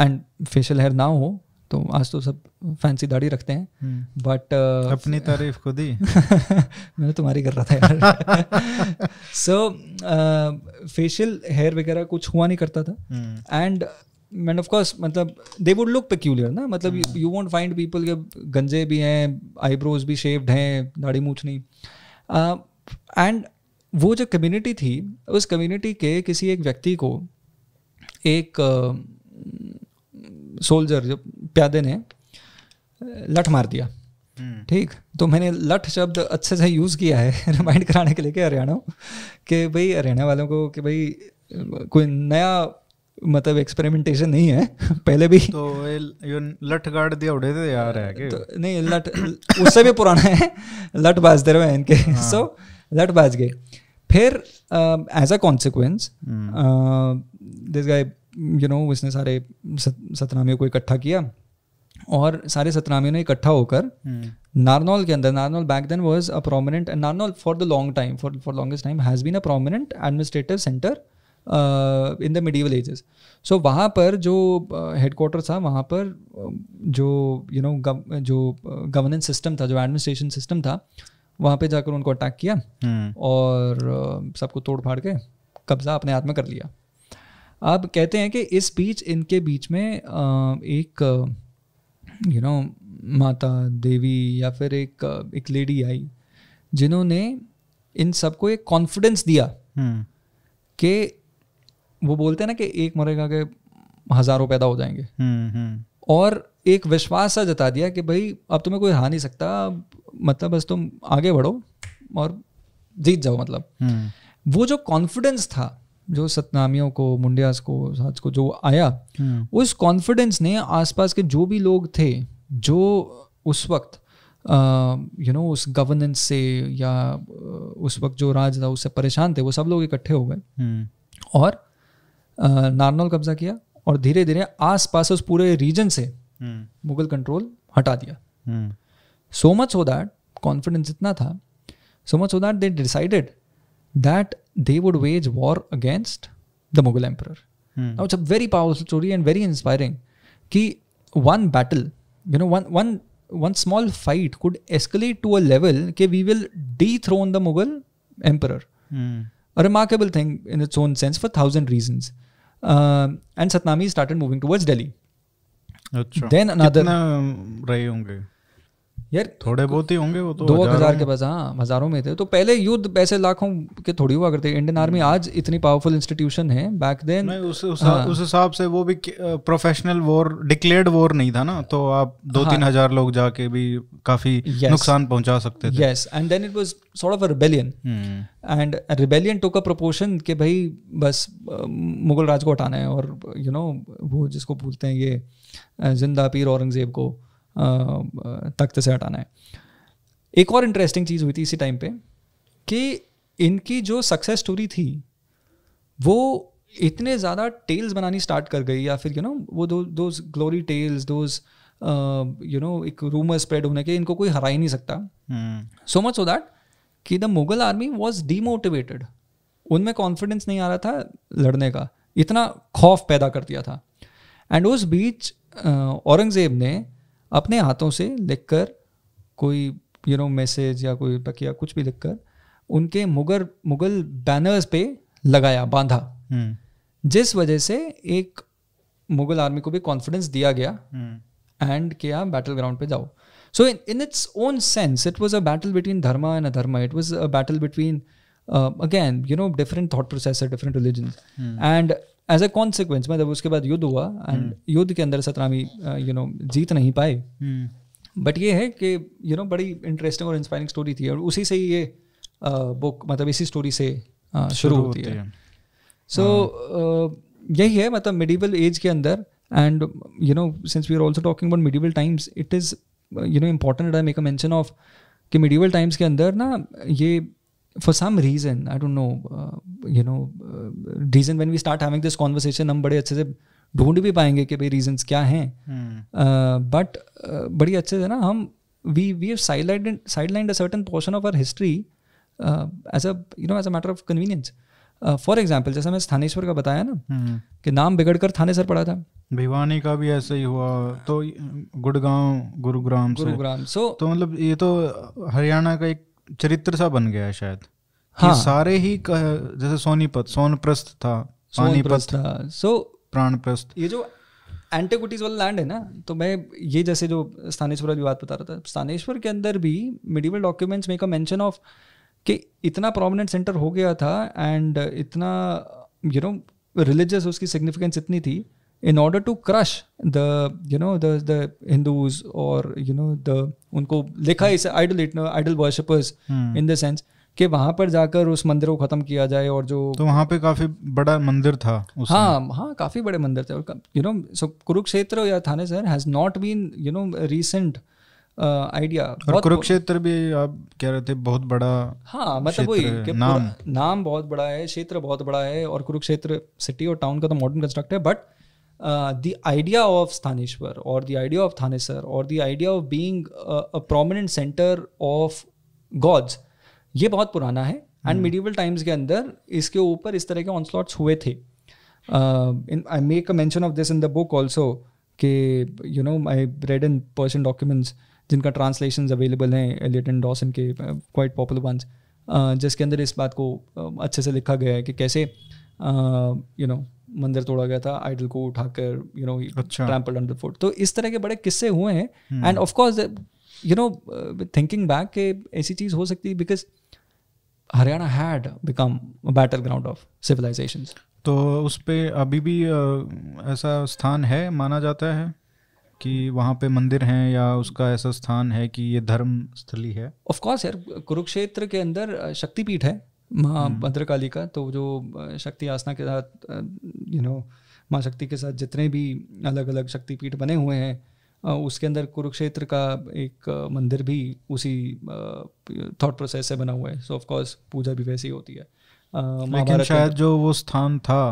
एंड फेशियल हेयर ना हो तो आज तो सब फैंसी दाढ़ी रखते हैं बट hmm. uh, अपनी तारीफ खुद ही मैंने तो तुम्हारी कर रहा था यार सो फेशियल हेयर वगैरह कुछ हुआ नहीं करता था and hmm. And of course मतलब दे वुड लुक पेक्यूलियर ना मतलब यू वोंट फाइंड पीपल के गंजे भी हैं आईब्रोज भी शेव्ड हैं दाढ़ी मूछ नहीं एंड uh, वो जो कम्युनिटी थी उस कम्युनिटी के किसी एक व्यक्ति को एक सोल्जर uh, जो प्यादे ने uh, लठ मार दिया hmm. ठीक तो मैंने लठ शब्द अच्छे से यूज़ किया है रिमाइंड कराने के लिए कि हरियाणा के भाई हरियाणा वालों को कि भाई uh, कोई नया मतलब एक्सपेरिमेंटेशन नहीं है पहले भी तो ये लट गाड़ दिया उड़े थे यार है के? तो नहीं लट उससे भी पुराना है लट बाज दे रहे हैं इनके सो हाँ. so, लट बाज गए फिर as a consequence this guy you know उसने सारे सत, सतनामियों को इकट्ठा किया और सारे सतनामियों ने इकट्ठा होकर हम्म। नारनौल के अंदर Narnaul back then was a prominent Narnaul for the long time for for longest time has been a prominent administrative centre in the medieval ages so वहाँ पर जो हेडकोार्टर uh, था वहाँ पर uh, जो यू नो जो गवर्नेंस uh, सिस्टम था जो एडमिनिस्ट्रेशन सिस्टम था वहाँ पे जाकर उनको अटैक किया हम्म। और सबको तोड़ फाड़ के कब्जा अपने हाथ में कर लिया अब कहते हैं कि इस बीच इनके बीच में एक यू नो माता देवी या फिर एक एक लेडी आई जिन्होंने इन सबको एक कॉन्फिडेंस दिया हम्म। कि वो बोलते हैं ना कि एक मरेगा के हजारों पैदा हो जाएंगे हम्म, हम्म। और एक विश्वास सा जता दिया कि भाई अब तुम्हें कोई हार नहीं सकता मतलब बस तुम आगे बढ़ो और जीत जाओ मतलब हम्म। वो जो कॉन्फिडेंस था जो सतनामियों को मुंडियास को साज को जो आया उस कॉन्फिडेंस ने आसपास के जो भी लोग थे जो उस वक्त यू नो उस गवर्नेंस से या उस वक्त जो राज था उससे परेशान थे वो सब लोग इकट्ठे हो गए और नारनौल कब्जा किया और धीरे धीरे आस पास उस पूरे रीजन से हम्म। मुगल कंट्रोल हटा दिया so much so that confidence इतना था so much so that they decided that they would wage war against the Mughal emperor it's a very powerful story and very inspiring कि one battle you know one one one small fight could escalate to a level के we will dethrone the Mughal emperor a remarkable thing in its own sense for thousand reasons. Um, and Satnami started moving towards Delhi. then another कितना um, यार थोड़े बहुत ही होंगे वो तो दो हजार के पास हाँ हजारों में थे तो पहले युद्ध पैसे लाखों के थोड़ी हुआ करते इंडियन आर्मी हम्म। आज इतनी पावरफुल इंस्टीट्यूशन है बैक देन हाँ। उस हिसाब से वो भी प्रोफेशनल वॉर डिक्लेयर्ड वॉर नहीं था ना तो आप दो हाँ, तीन हजार लोग जाके भी काफी yes, नुकसान पहुंचा सकते थे yes and then it was sort of a rebellion and rebellion to का प्रोपोर्शन के भाई बस मुगल राज को हटाना है और यू नो वो जिसको भूलते हैं ये जिंदा पीर औरंगजेब को तख्त से हटाना है एक और इंटरेस्टिंग चीज़ हुई थी इसी टाइम पे कि इनकी जो सक्सेस स्टोरी थी वो इतने ज़्यादा टेल्स बनानी स्टार्ट कर गई या फिर यू you नो know, वो दो दो glory tales those you know एक रूमर स्प्रेड होने के इनको कोई हरा ही नहीं सकता सो मच सो दैट कि the Mughal army was demotivated उनमें कॉन्फिडेंस नहीं आ रहा था लड़ने का इतना खौफ पैदा कर दिया था एंड उस बीच औरंगजेब ने अपने हाथों से लिखकर कोई यू नो मैसेज या कोई बकिया कुछ भी लिखकर उनके मुगल मुगल बैनर्स पे लगाया बांधा हम्म। जिस वजह से एक मुगल आर्मी को भी कॉन्फिडेंस दिया गया एंड किया बैटल ग्राउंड पे जाओ so in in its own sense it was a battle between dharma and adharma it was a battle between again you know different thought process different religion and as a consequence मतलब उसके बाद युद्ध हुआ एंड hmm. युद्ध के अंदर सतनामी यू नो जीत नहीं पाए बट hmm. ये है कि यू नो बड़ी इंटरेस्टिंग और इंस्पायरिंग स्टोरी थी और उसी से ही ये बुक uh, मतलब इसी स्टोरी से uh, शुरू होती है सो hmm. uh, यही है मतलब मिडिवल एज के अंदर and you know since we are also talking about medieval times it is you know important I make a mention of कि मिडिवल टाइम्स के अंदर ना ये for some reason I don't know you know reason when we start we this conversation हम बड़े अच्छे से ढूंढ भी पाएंगे कि भाई रीजन क्या हैं बट hmm. uh, uh, बड़ी अच्छे से ना हम we we have side sidelined a certain portion of our history as a you know as a matter of convenience for example जैसा मैं थानेश्वर का बताया ना hmm. कि नाम बिगड़ कर थाने सर पड़ा था भिवानी का भी ऐसा ही हुआ तो गुड़गांव गुरुग्राम गुरुग्राम सो so, तो मतलब ये तो हरियाणा का एक चरित्र सा बन गया शायद हाँ कि सारे ही कह, जैसे सोनीपत सोनप्रस्थ था सोनीपत था सो प्राणप्रस्थ ये जो एंटीक्विटीज वाला लैंड है ना तो मैं ये जैसे जो स्थानेश्वर वाली बात बता रहा था स्थानेश्वर के अंदर भी मिडिवल डॉक्यूमेंट्स में का मेंशन ऑफ कि इतना प्रोमिनेंट सेंटर हो गया था एंड इतना यू नो रिलीजियस उसकी सिग्निफिकेंस इतनी थी in order to crush the you know the the Hindus और यू नो द उनको लिखा इस idol idol worshippers in the sense कि वहां पर जाकर उस मंदिर को खत्म किया जाए और जो तो वहां पे काफी बड़ा मंदिर था हाँ हाँ काफी बड़े मंदिर थे यू नो सो कुरुक्षेत्र या Thanesar has not been you know recent idea और कुरुक्षेत्र भी आप कह रहे थे बहुत बड़ा हाँ मतलब वही नाम नाम बहुत बड़ा है क्षेत्र बहुत बड़ा है और कुरुक्षेत्र सिटी और टाउन का तो मॉडर्न कंस्ट्रक्ट है but the idea of of और द आइडिया ऑफ थानेसर और the idea of being prominent centre of gods ये बहुत पुराना है एंड मिडिवल टाइम्स के अंदर इसके ऊपर इस तरह के ऑनस्लॉट्स हुए थे I make a mention of this in the book also के you know I read in Persian documents जिनका ट्रांसलेशन अवेलेबल हैं एलियट एंड डॉसन के क्वाइट पॉपुलर वंस जिसके अंदर इस बात को uh, अच्छे से लिखा गया है कि कैसे यू uh, नो मंदिर तोड़ा गया था आइडल को उठाकर you know trample under foot तो इस तरह के बड़े किस्से हुए हैं and of course you know thinking back के ऐसी चीज़ हो सकती है because Haryana had become battle ground of civilisation तो उस पर अभी भी uh, ऐसा स्थान है माना जाता है कि वहाँ पे मंदिर हैं या उसका ऐसा स्थान है कि ये धर्म स्थली है ऑफ कोर्स यार कुरुक्षेत्र के अंदर uh, शक्तिपीठ है माँ हम्म। भद्रकाली का तो जो शक्ति आसना के साथ यू नो माँ शक्ति के साथ जितने भी अलग अलग शक्तिपीठ बने हुए हैं उसके अंदर कुरुक्षेत्र का एक मंदिर भी उसी थॉट प्रोसेस से बना हुआ है सो ऑफकोर्स पूजा भी वैसी होती है लेकिन शायद जो वो स्थान था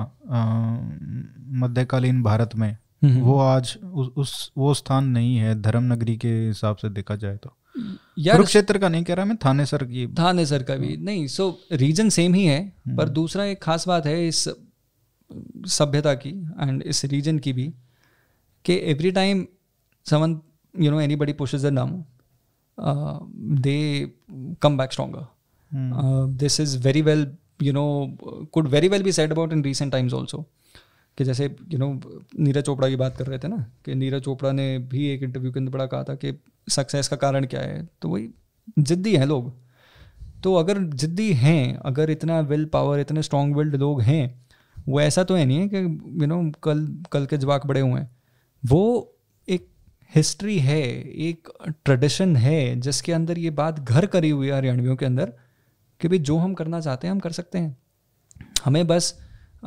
मध्यकालीन भारत में हम्म, हम्म। वो आज उस, उस वो स्थान नहीं है धर्म नगरी के हिसाब से देखा जाए तो कुरुक्षेत्र का नहीं कह रहा मैं थाने सर की थाने सर का भी हाँ। नहीं सो रीजन सेम ही है हम्म। पर दूसरा एक खास बात है इस सभ्यता की एंड इस रीजन की भी कि every time someone you know एनी बडी पुशेज नाम they come back stronger this is very well you know could very well be set about in recent times also कि जैसे यू नो नीरज चोपड़ा की बात कर रहे थे ना कि नीरज चोपड़ा ने भी एक इंटरव्यू के अंदर बड़ा कहा था कि सक्सेस का कारण क्या है तो वही जिद्दी हैं लोग तो अगर जिद्दी हैं अगर इतना विल पावर इतने स्ट्रॉन्ग विल्ड लोग हैं वो ऐसा तो है नहीं है कि यू नो कल कल के जवाक बड़े हुए हैं वो एक हिस्ट्री है एक ट्रेडिशन है जिसके अंदर ये बात घर करी हुई है हरियाणवियों के अंदर कि भाई जो हम करना चाहते हैं हम कर सकते हैं हमें बस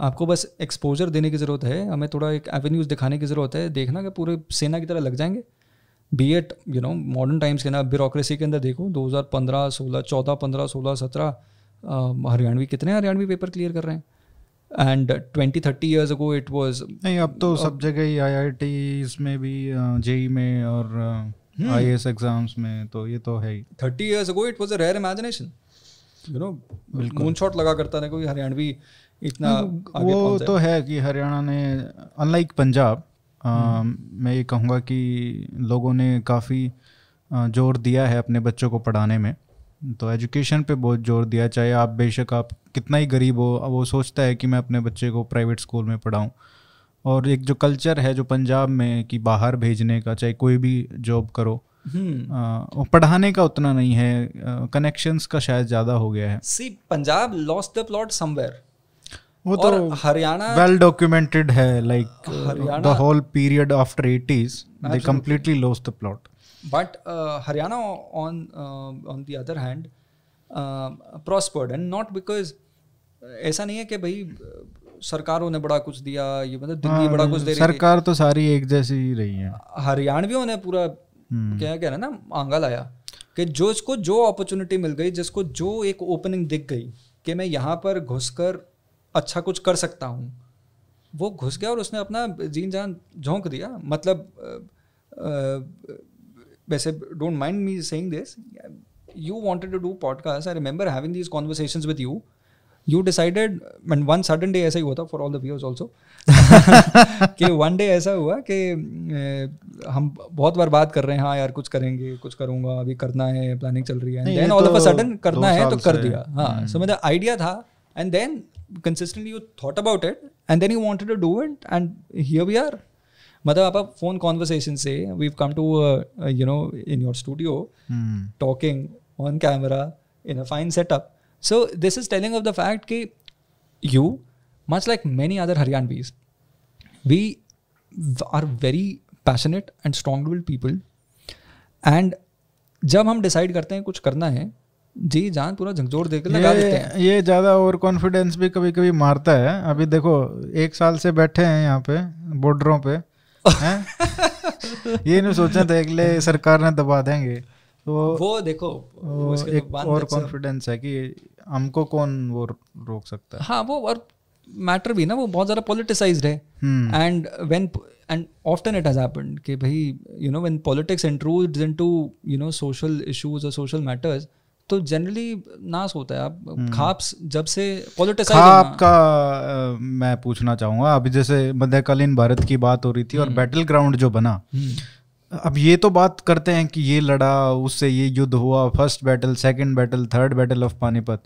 आपको बस एक्सपोजर देने की ज़रूरत है हमें थोड़ा एक एवेन्यूज़ दिखाने की ज़रूरत है देखना कि पूरे सेना की तरह लग जाएंगे be it you know modern times के ना ब्यूरोक्रेसी के अंदर देखो 2015 16 14 15 16 17 हरियाणवी कितने हरियाणवी पेपर क्लियर कर रहे हैं and twenty thirty years ago it was नहीं अब तो सब जगह ही आई में भी जेई e e में और आई एस एग्जाम्स में तो ये तो है ही thirty years ago it was a rare imagination you know moon shot लगा करता था कोई हरियाणवी इतना वो तो है कि हरियाणा ने अनलाइक पंजाब हम्म। मैं ये कहूँगा कि लोगों ने काफ़ी जोर दिया है अपने बच्चों को पढ़ाने में तो एजुकेशन पे बहुत जोर दिया चाहे आप बेशक आप कितना ही गरीब हो वो सोचता है कि मैं अपने बच्चे को प्राइवेट स्कूल में पढ़ाऊँ और एक जो कल्चर है जो पंजाब में कि बाहर भेजने का चाहे कोई भी जॉब करो आ, हम्म। पढ़ाने का उतना नहीं है कनेक्शंस का शायद ज़्यादा हो गया है see Punjab lost the plot somewhere वो तो हरियाणा वेल डॉक्यूमेंटेड है like the whole period after 80s they completely lost the plot but Haryana on on the other hand prospered and not because ऐसा नहीं है कि भाई uh, सरकारों ने बड़ा कुछ दिया ये मतलब दिल्ली हाँ, बड़ा कुछ दे रही सरकार तो सारी एक जैसी ही रही है हरियाणवियों ने पूरा हम्म। क्या कह रहे ना आंगा लाया कि जो इसको जो अपॉर्चुनिटी मिल गई जिसको जो एक ओपनिंग दिख गई कि मैं यहाँ पर घुसकर अच्छा कुछ कर सकता हूँ वो घुस गया और उसने अपना जीन जान झोंक दिया मतलब वैसे don't mind me saying this you wanted to do podcast I remember having these conversation with you you decided and one sudden day ऐसा ही हुआ था for all the viewers also कि वन डे ऐसा हुआ कि हम बहुत बार बात कर रहे हैं हाँ यार कुछ करेंगे कुछ करूँगा अभी करना है प्लानिंग चल रही है and then all of a sudden करना है तो कर दिया हाँ सो मतलब आइडिया था and then consistently you thought about it and then you wanted to do it and here we are मतलब आप फोन कॉन्वर्सेशन से we come to you know in your studio talking on camera in a fine setup so this is telling of the fact कि you much like many other Haryanvis we are very passionate and strong will people and जब हम डिसाइड करते हैं कुछ करना है जी जान पूरा झकझोर देकर लगा देते हैं ये ज़्यादा ओवर कॉन्फिडेंस भी कभी कभी मारता है अभी देखो एक साल से बैठे हैं यहाँ पे बॉर्डरों पे ये नहीं सोचा था अगले सरकार ने दबा देंगे तो वो देखो वो तो एक और कॉन्फिडेंस है कि हमको कौन वो रोक सकता है हाँ वो और मैटर भी ना वो बहुत ज़्यादा पॉलिटिसाइज है and when and often it has happened कि भाई you know when politics intrudes in to you know social issues और सोशल मैटर्स तो जनरली नाश होता है आप हम्म। खाप जब से पॉलिटिसाइज खाप का आ, मैं पूछना चाहूँगा अभी जैसे मध्यकालीन भारत की बात हो रही थी और बैटल हम्म। ग्राउंड जो बना हम्म। अब ये तो बात करते हैं कि ये लड़ा उससे ये युद्ध हुआ first battle second battle third battle of Panipat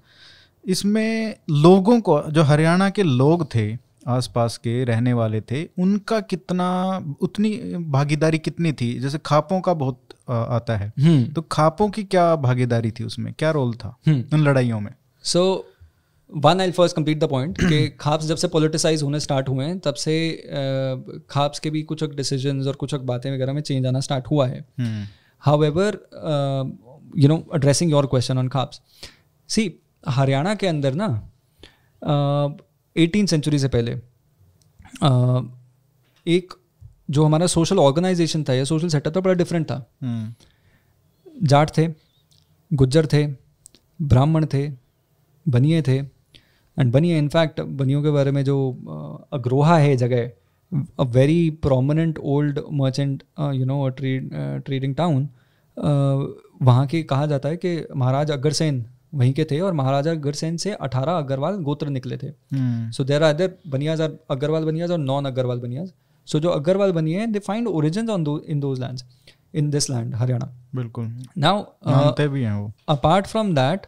इसमें लोगों को जो हरियाणा के लोग थे आसपास के रहने वाले थे उनका कितना उतनी भागीदारी कितनी थी जैसे खापों का बहुत आता है हम्म। तो खापों की क्या भागीदारी थी उसमें क्या रोल था हम्म। उन लड़ाइयों में so one I first complete the point कि खाप्स जब से पोलिटिसाइज होने स्टार्ट हुए हैं तब से खाप्स के भी कुछ डिसीजन और कुछ बातें वगैरह में चेंज आना स्टार्ट हुआ है however you know addressing your question on khaps see Haryana के अंदर ना एटीन सेंचुरी से पहले uh, एक जो हमारा सोशल ऑर्गेनाइजेशन था या सोशल सेटअप था बड़ा डिफरेंट था hmm. जाट थे गुज्जर थे ब्राह्मण थे बनिए थे एंड बनिए इनफैक्ट बनियों के बारे में जो अग्रोहा है जगह a very prominent old merchant you know trading town वहाँ के कहा जाता है कि महाराज अगरसेन वहीं के थे और महाराजा अग्रसेन से अठारह अग्रवाल गोत्र निकले थे so there are there banias are Agarwal banias और नॉन अग्रवाल बनियाज सो जो अग्रवाल बनिए they find origin on though in those land in this land Haryana बिल्कुल uh, नाउ भी हैं वो अपार्ट फ्रॉम दैट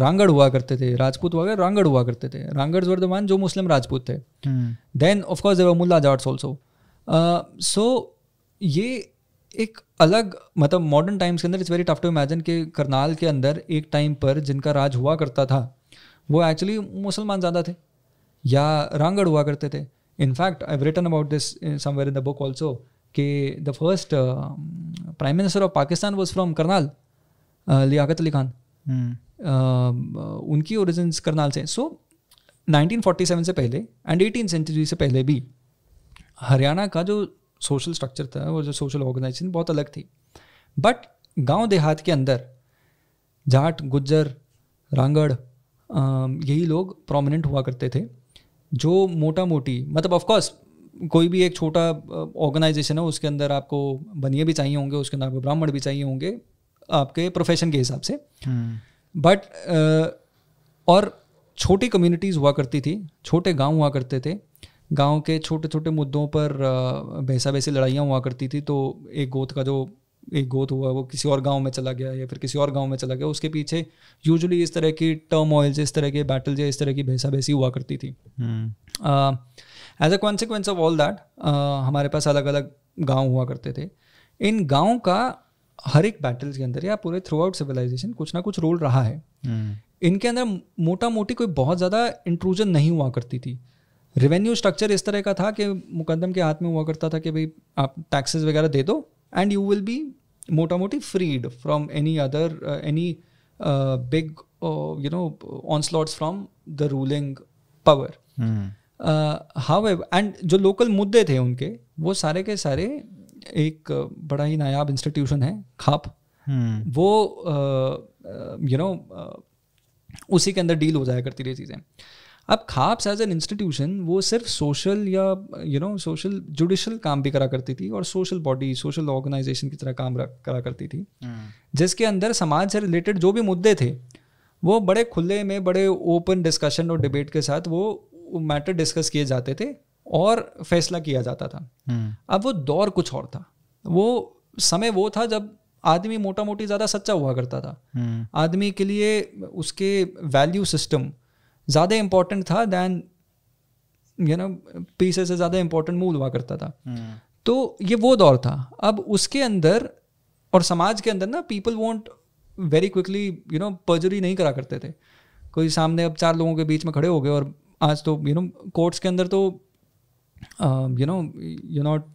रांगड़ हुआ करते थे राजपूत हुआ रांगड़ हुआ करते थे रांगड़ वर द वन जो मुस्लिम राजपूत थे then of course course there were Mulla Jats also so ये एक अलग मतलब मॉडर्न टाइम्स के अंदर it's very tough to imagine कि करनाल के अंदर एक टाइम पर जिनका राज हुआ करता था वो एक्चुअली मुसलमान ज़्यादा थे या रांगड़ हुआ करते थे in fact I written about this somewhere in the book also कि the first prime minister of Pakistan was from Karnal uh, Liaquat Ali Khan hmm. uh, उनकी ओरिजिन करनाल से सो so, 1947 से पहले एंड एटीन सेंचुरी से पहले भी हरियाणा का जो सोशल स्ट्रक्चर था और जो सोशल ऑर्गेनाइजेशन बहुत अलग थी बट गांव देहात के अंदर जाट गुज्जर रांगड़ यही लोग प्रोमिनेंट हुआ करते थे जो मोटा मोटी मतलब ऑफकोर्स कोई भी एक छोटा ऑर्गेनाइजेशन है उसके अंदर आपको बनिए भी चाहिए होंगे उसके अंदर आपको ब्राह्मण भी चाहिए होंगे आपके प्रोफेशन के हिसाब से बट हम्म। और छोटी कम्युनिटीज़ हुआ करती थी छोटे गांव हुआ करते थे गांव के छोटे छोटे मुद्दों पर भैंसा भैंसी लड़ाइयाँ हुआ करती थी तो एक गोत का जो एक गोत हुआ वो किसी और गांव में चला गया या फिर किसी और गांव में चला गया उसके पीछे यूजुअली इस तरह की टर्म ऑयल इस तरह के बैटल या इस तरह की भैंसा भैसी हुआ करती थी as hmm. A consequence of all that हमारे पास अलग अलग गाँव हुआ करते थे इन गाँव का हर एक बैटल्स के अंदर या पूरे थ्रू आउट सिविलाइजेशन कुछ ना कुछ रोल रहा है hmm. इनके अंदर मोटा मोटी कोई बहुत ज़्यादा इंट्रूजन नहीं हुआ करती थी रेवेन्यू स्ट्रक्चर इस तरह का था कि मुकदम के हाथ में हुआ करता था कि भाई आप टैक्सेस वगैरह दे दो एंड यू विल बी मोटा मोटी freed from any other any big you know slots from the ruling power how and जो लोकल मुद्दे थे उनके वो सारे के सारे एक uh, बड़ा ही नायाब इंस्टीट्यूशन है खाप hmm. वो you uh, know uh, you know, uh, उसी के अंदर डील हो जाया करती रही चीज़ें अब खाप्स एज एन इंस्टीट्यूशन वो सिर्फ सोशल या यू नो सोशल जुडिशल काम भी करा करती थी और सोशल बॉडी सोशल ऑर्गेनाइजेशन की तरह काम करा करती थी hmm. जिसके अंदर समाज से रिलेटेड जो भी मुद्दे थे वो बड़े खुले में बड़े ओपन डिस्कशन और डिबेट के साथ वो मैटर डिस्कस किए जाते थे और फैसला किया जाता था hmm. अब वो दौर कुछ और था वो समय वो था जब आदमी मोटा मोटी ज़्यादा सच्चा हुआ करता था hmm. आदमी के लिए उसके वैल्यू सिस्टम ज़्यादा इम्पोर्टेंट था दैन यू नो पीसे से ज़्यादा इम्पोर्टेंट मूव हुआ करता था हम्म। तो ये वो दौर था अब उसके अंदर और समाज के अंदर ना people want very quickly you know perjury नहीं करा करते थे कोई सामने अब चार लोगों के बीच में खड़े हो गए और आज तो यू नो कोर्ट्स के अंदर तो यू नो यू नॉट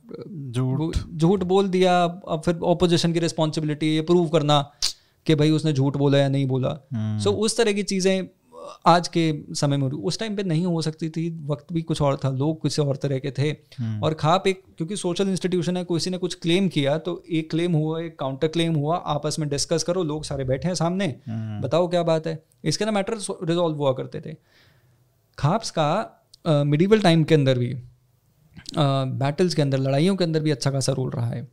झूठ झूठ बोल दिया अब फिर ऑपोजिशन की रिस्पॉन्सिबिलिटी ये प्रूव करना कि भाई उसने झूठ बोला या नहीं बोला सो हम्म। hmm. so, उस तरह की चीज़ें आज के समय में उस टाइम पे नहीं हो सकती थी वक्त भी कुछ और था लोग कुछ और तरह के थे हम्म। और खाप एक क्योंकि सोशल इंस्टीट्यूशन है किसी ने कुछ क्लेम किया तो एक क्लेम हुआ एक काउंटर क्लेम हुआ आपस में डिस्कस करो लोग सारे बैठे हैं सामने हम्म। बताओ क्या बात है इसके ना मैटर रिजॉल्व हुआ करते थे खाप्स का मिडिवल टाइम के अंदर भी बैटल्स के अंदर लड़ाइयों के अंदर भी अच्छा खासा रोल रहा है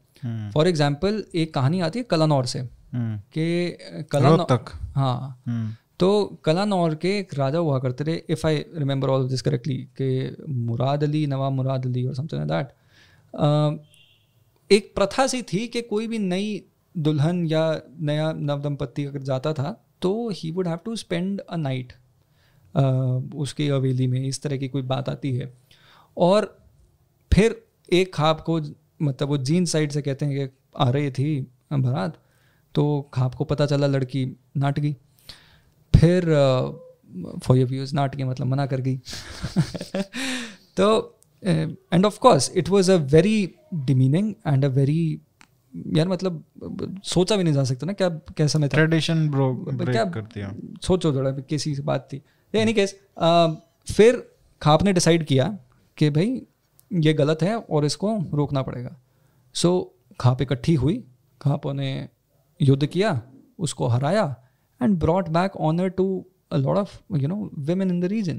फॉर एग्जाम्पल हम्म। एक कहानी आती है कलानौर से कि कलानौर तक हाँ तो कलानौर के एक राजा हुआ करते थे if I remember all this correctly के मुराद अली नवाब मुराद अली और समथिंग दैट एक प्रथा सी थी कि कोई भी नई दुल्हन या नया नव दंपत्ति अगर जाता था तो he would have to spend a night उसकी हवेली में इस तरह की कोई बात आती है और फिर एक खाप को मतलब वो जीन साइड से कहते हैं कि आ रही थी बारात तो खाप को पता चला लड़की नाट गई फिर फॉर योर व्यूज नाट के मतलब मना कर गई तो and of course it was a very demeaning and a very यार मतलब सोचा भी नहीं जा सकता ना क्या कैसा मैं ट्रेडिशन ब्रो क्या करती है सोचो थोड़ा कैसी बात थी एनी केस uh, फिर खाप ने डिसाइड किया कि भाई ये गलत है और इसको रोकना पड़ेगा सो so, खाप इकट्ठी हुई खापों ने युद्ध किया उसको हराया and brought back honor to a lot of you know women in the region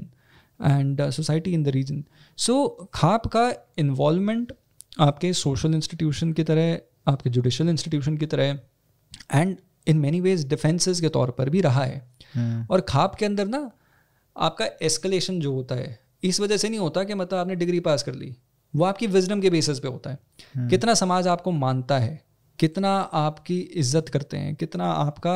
and uh, society in the region. So खाप का involvement आपके सोशल इंस्टीट्यूशन की तरह आपके जुडिशल इंस्टीट्यूशन की तरह and in many ways defences के तौर पर भी रहा है hmm. और खाप के अंदर ना आपका एस्केलेशन जो होता है इस वजह से नहीं होता कि मतलब आपने डिग्री पास कर ली वो आपकी विजडम के बेसिस पे होता है hmm. कितना समाज आपको मानता है कितना आपकी इज्जत करते हैं कितना आपका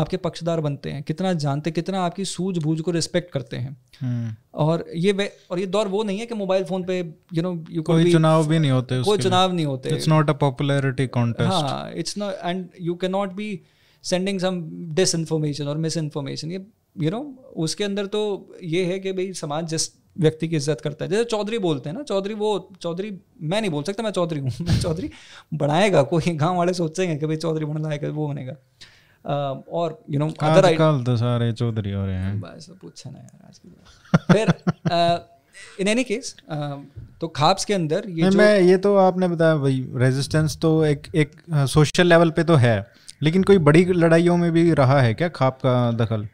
आपके पक्षधार बनते हैं कितना जानते हैं कितना आपकी सूझबूझ को रिस्पेक्ट करते हैं हम्म। और ये और ये दौर वो नहीं है कि मोबाइल फोन पे यू नो यू कोई चुनाव भी नहीं होते कोई चुनाव नहीं होते it's not a popularity contest हाँ it's not and you can not be sending some disinformation और मिस इन्फॉर्मेशन ये यू नो उसके अंदर तो ये है कि भाई समाज जिस व्यक्ति की इज्जत करता है जैसे चौधरी बोलते हैं ना चौधरी वो चौधरी मैं नहीं बोल सकता मैं चौधरी हूँ मैं चौधरी बनाएगा कोई गांव वाले सोचेंगे कि भाई चौधरी बन लाएगा वो बनेगा Um, और यू नो अदर आजकल तो सारे चौधरी हो रहे हैं बस पूछा ना यार आज की फिर इन एनी केस तो खाप्स के अंदर ये जो मैं ये तो आपने बताया भाई रेजिस्टेंस तो एक एक सोशल uh, लेवल पे तो है लेकिन कोई बड़ी लड़ाइयों में भी रहा है क्या खाप का दखल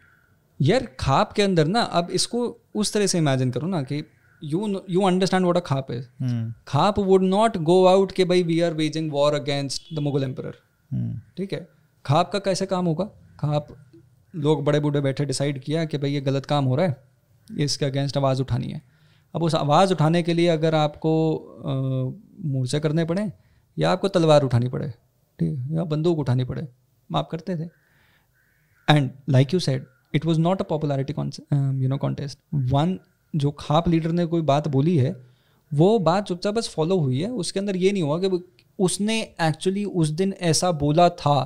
यार खाप के अंदर ना अब इसको उस तरह से इमेजिन करो ना कि you you understand what a khap is hmm. Khap would not go out के भाई we are waging war against the Mughal emperor ठीक है खाप का कैसे काम होगा खाप लोग बड़े बूढ़े बैठे डिसाइड किया कि भाई ये गलत काम हो रहा है इसके अगेंस्ट आवाज़ उठानी है अब उस आवाज़ उठाने के लिए अगर आपको मोर्चे करने पड़े या आपको तलवार उठानी पड़े ठीक है या बंदूक उठानी पड़े माफ करते थे and like you said it was not a popularity you know contest one जो खाप लीडर ने कोई बात बोली है वो बात चुपचाप बस फॉलो हुई है उसके अंदर ये नहीं हुआ कि उसने एक्चुअली उस दिन ऐसा बोला था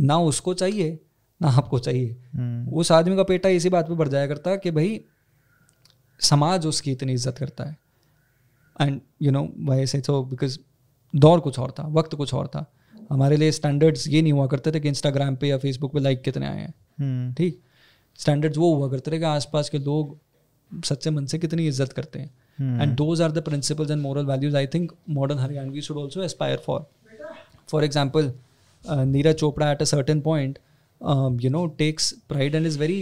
ना उसको चाहिए ना आपको चाहिए हम्म। उस आदमी का पेटा इसी बात पर बढ़ जाया करता कि भाई समाज उसकी इतनी इज्जत करता है एंड यू नो वाई से तो बिकॉज दौर कुछ और था वक्त कुछ और था हमारे लिए स्टैंडर्ड्स ये नहीं हुआ करते थे कि इंस्टाग्राम पे या फेसबुक पे लाइक कितने आए हैं हम्म। ठीक स्टैंडर्ड्स वो हुआ करते थे कि आसपास के लोग सच्चे मन से कितनी इज्जत करते हैं and those are the principles and moral values I think modern Haryanvi should also aspire for for example Neeraj Chopra at a certain point you know takes pride and is very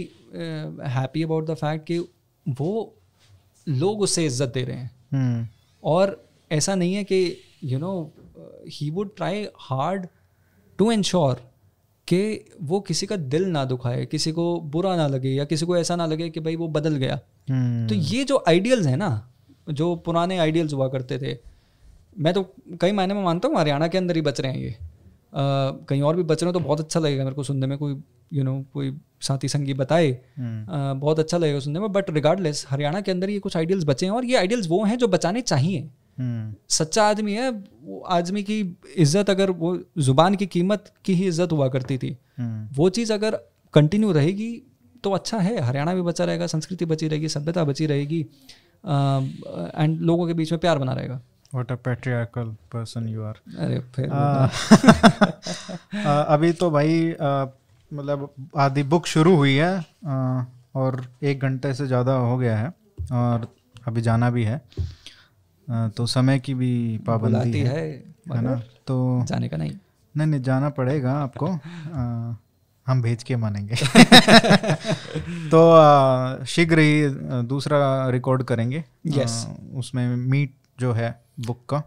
happy about the fact कि वो लोग उससे इज्जत दे रहे हैं hmm. और ऐसा नहीं है कि you know he would try hard to ensure कि वो किसी का दिल ना दुखाए किसी को बुरा ना लगे या किसी को ऐसा ना लगे कि भाई वो बदल गया hmm. तो ये जो आइडियल्स हैं ना जो पुराने आइडियल्स हुआ करते थे मैं तो कई मायने में मानता हूँ हरियाणा के अंदर ही बच रहे हैं ये कहीं और भी बच रहे हो तो बहुत अच्छा लगेगा मेरे को सुनने में कोई यू you नो know, कोई साथी संगी बताए आ, हम्म। बहुत अच्छा लगेगा सुनने में बट रिगार्डलेस हरियाणा के अंदर ये कुछ आइडियल्स बचे हैं और ये आइडियल्स वो हैं जो बचाने चाहिए हम्म। सच्चा आदमी है वो आदमी की इज्जत अगर वो जुबान की कीमत की ही इज्जत हुआ करती थी हम्म। वो चीज़ अगर कंटिन्यू रहेगी तो अच्छा है हरियाणा भी बचा रहेगा संस्कृति बची रहेगी सभ्यता बची रहेगी एंड लोगों के बीच में प्यार बना रहेगा what a patriarchal person you are अरे फिर आ, अभी तो भाई मतलब आधी बुक शुरू हुई है आ, और एक घंटे से ज़्यादा हो गया है और अभी जाना भी है आ, तो समय की भी पाबंदी है है ना तो जाने का नहीं नहीं नहीं जाना पड़ेगा आपको आ, हम भेज के मानेंगे तो शीघ्र ही दूसरा रिकॉर्ड करेंगे यस yes. उसमें मीट जो है बुक का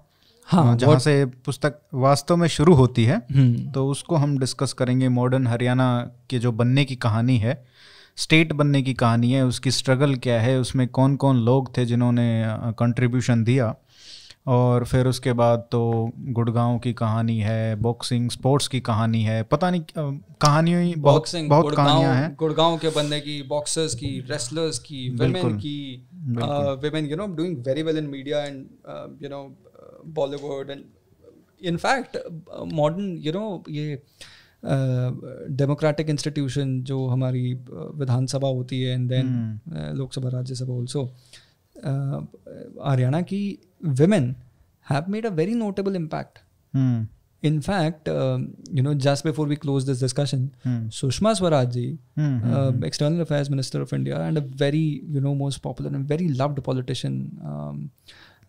हाँ, हाँ जहाँ से पुस्तक वास्तव में शुरू होती है हम्म। तो उसको हम डिस्कस करेंगे मॉडर्न हरियाणा के जो बनने की कहानी है स्टेट बनने की कहानी है उसकी स्ट्रगल क्या है उसमें कौन कौन लोग थे जिन्होंने कंट्रीब्यूशन दिया और फिर उसके बाद तो गुड़गांव की कहानी है बॉक्सिंग स्पोर्ट्स की कहानी है पता नहीं कहानियों ही बहुत बहुत कहानियां हैं गुड़गांव के बंदे की बॉक्सर्स की रेसलर्स की वेमेन की women you know doing very well in media and you know Bollywood and in fact modern you know ये डेमोक्रेटिक uh, इंस्टीट्यूशन जो हमारी विधानसभा होती है and then hmm. Lok Sabha Rajya Sabha also Haryana की women have made a very notable impact. Mm. In fact, um, you know, just before we close this discussion, mm. Sushma Swaraj ji, mm-hmm. External Affairs Minister of India, and a very, you know, most popular and very loved politician, um,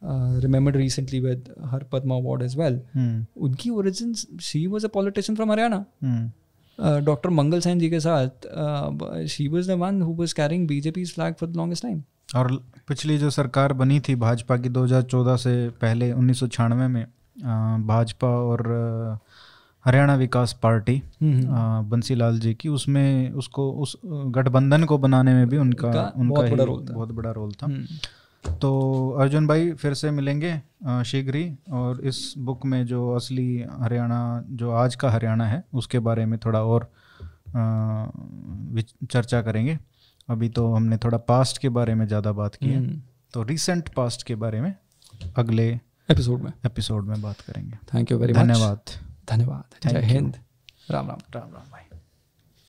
uh, remembered recently with her Padma Award as well. Mm. Unki origins, she was a politician from Haryana. Mm. Mangal Sen ji ke saath. साथ she was the one who was carrying BJP flag for the longest पिछली जो सरकार बनी थी भाजपा की 2014 से पहले उन्नीस में भाजपा और हरियाणा विकास पार्टी हम्म, हम्म। बंसी लाल जी की उसमें उसको उस गठबंधन को बनाने में भी उनका उनका बहुत बड़ा रोल था बहुत बड़ा रोल था हम्म। तो अर्जुन भाई फिर से मिलेंगे शीघ्र ही और इस बुक में जो असली हरियाणा जो आज का हरियाणा है उसके बारे में थोड़ा और चर्चा करेंगे अभी तो हमने थोड़ा पास्ट के बारे में ज़्यादा बात की है हम्म। तो रिसेंट पास्ट के बारे में अगले एपिसोड में एपिसोड में बात करेंगे थैंक यू वेरी मच धन्यवाद धन्यवाद जय हिंद राम राम राम राम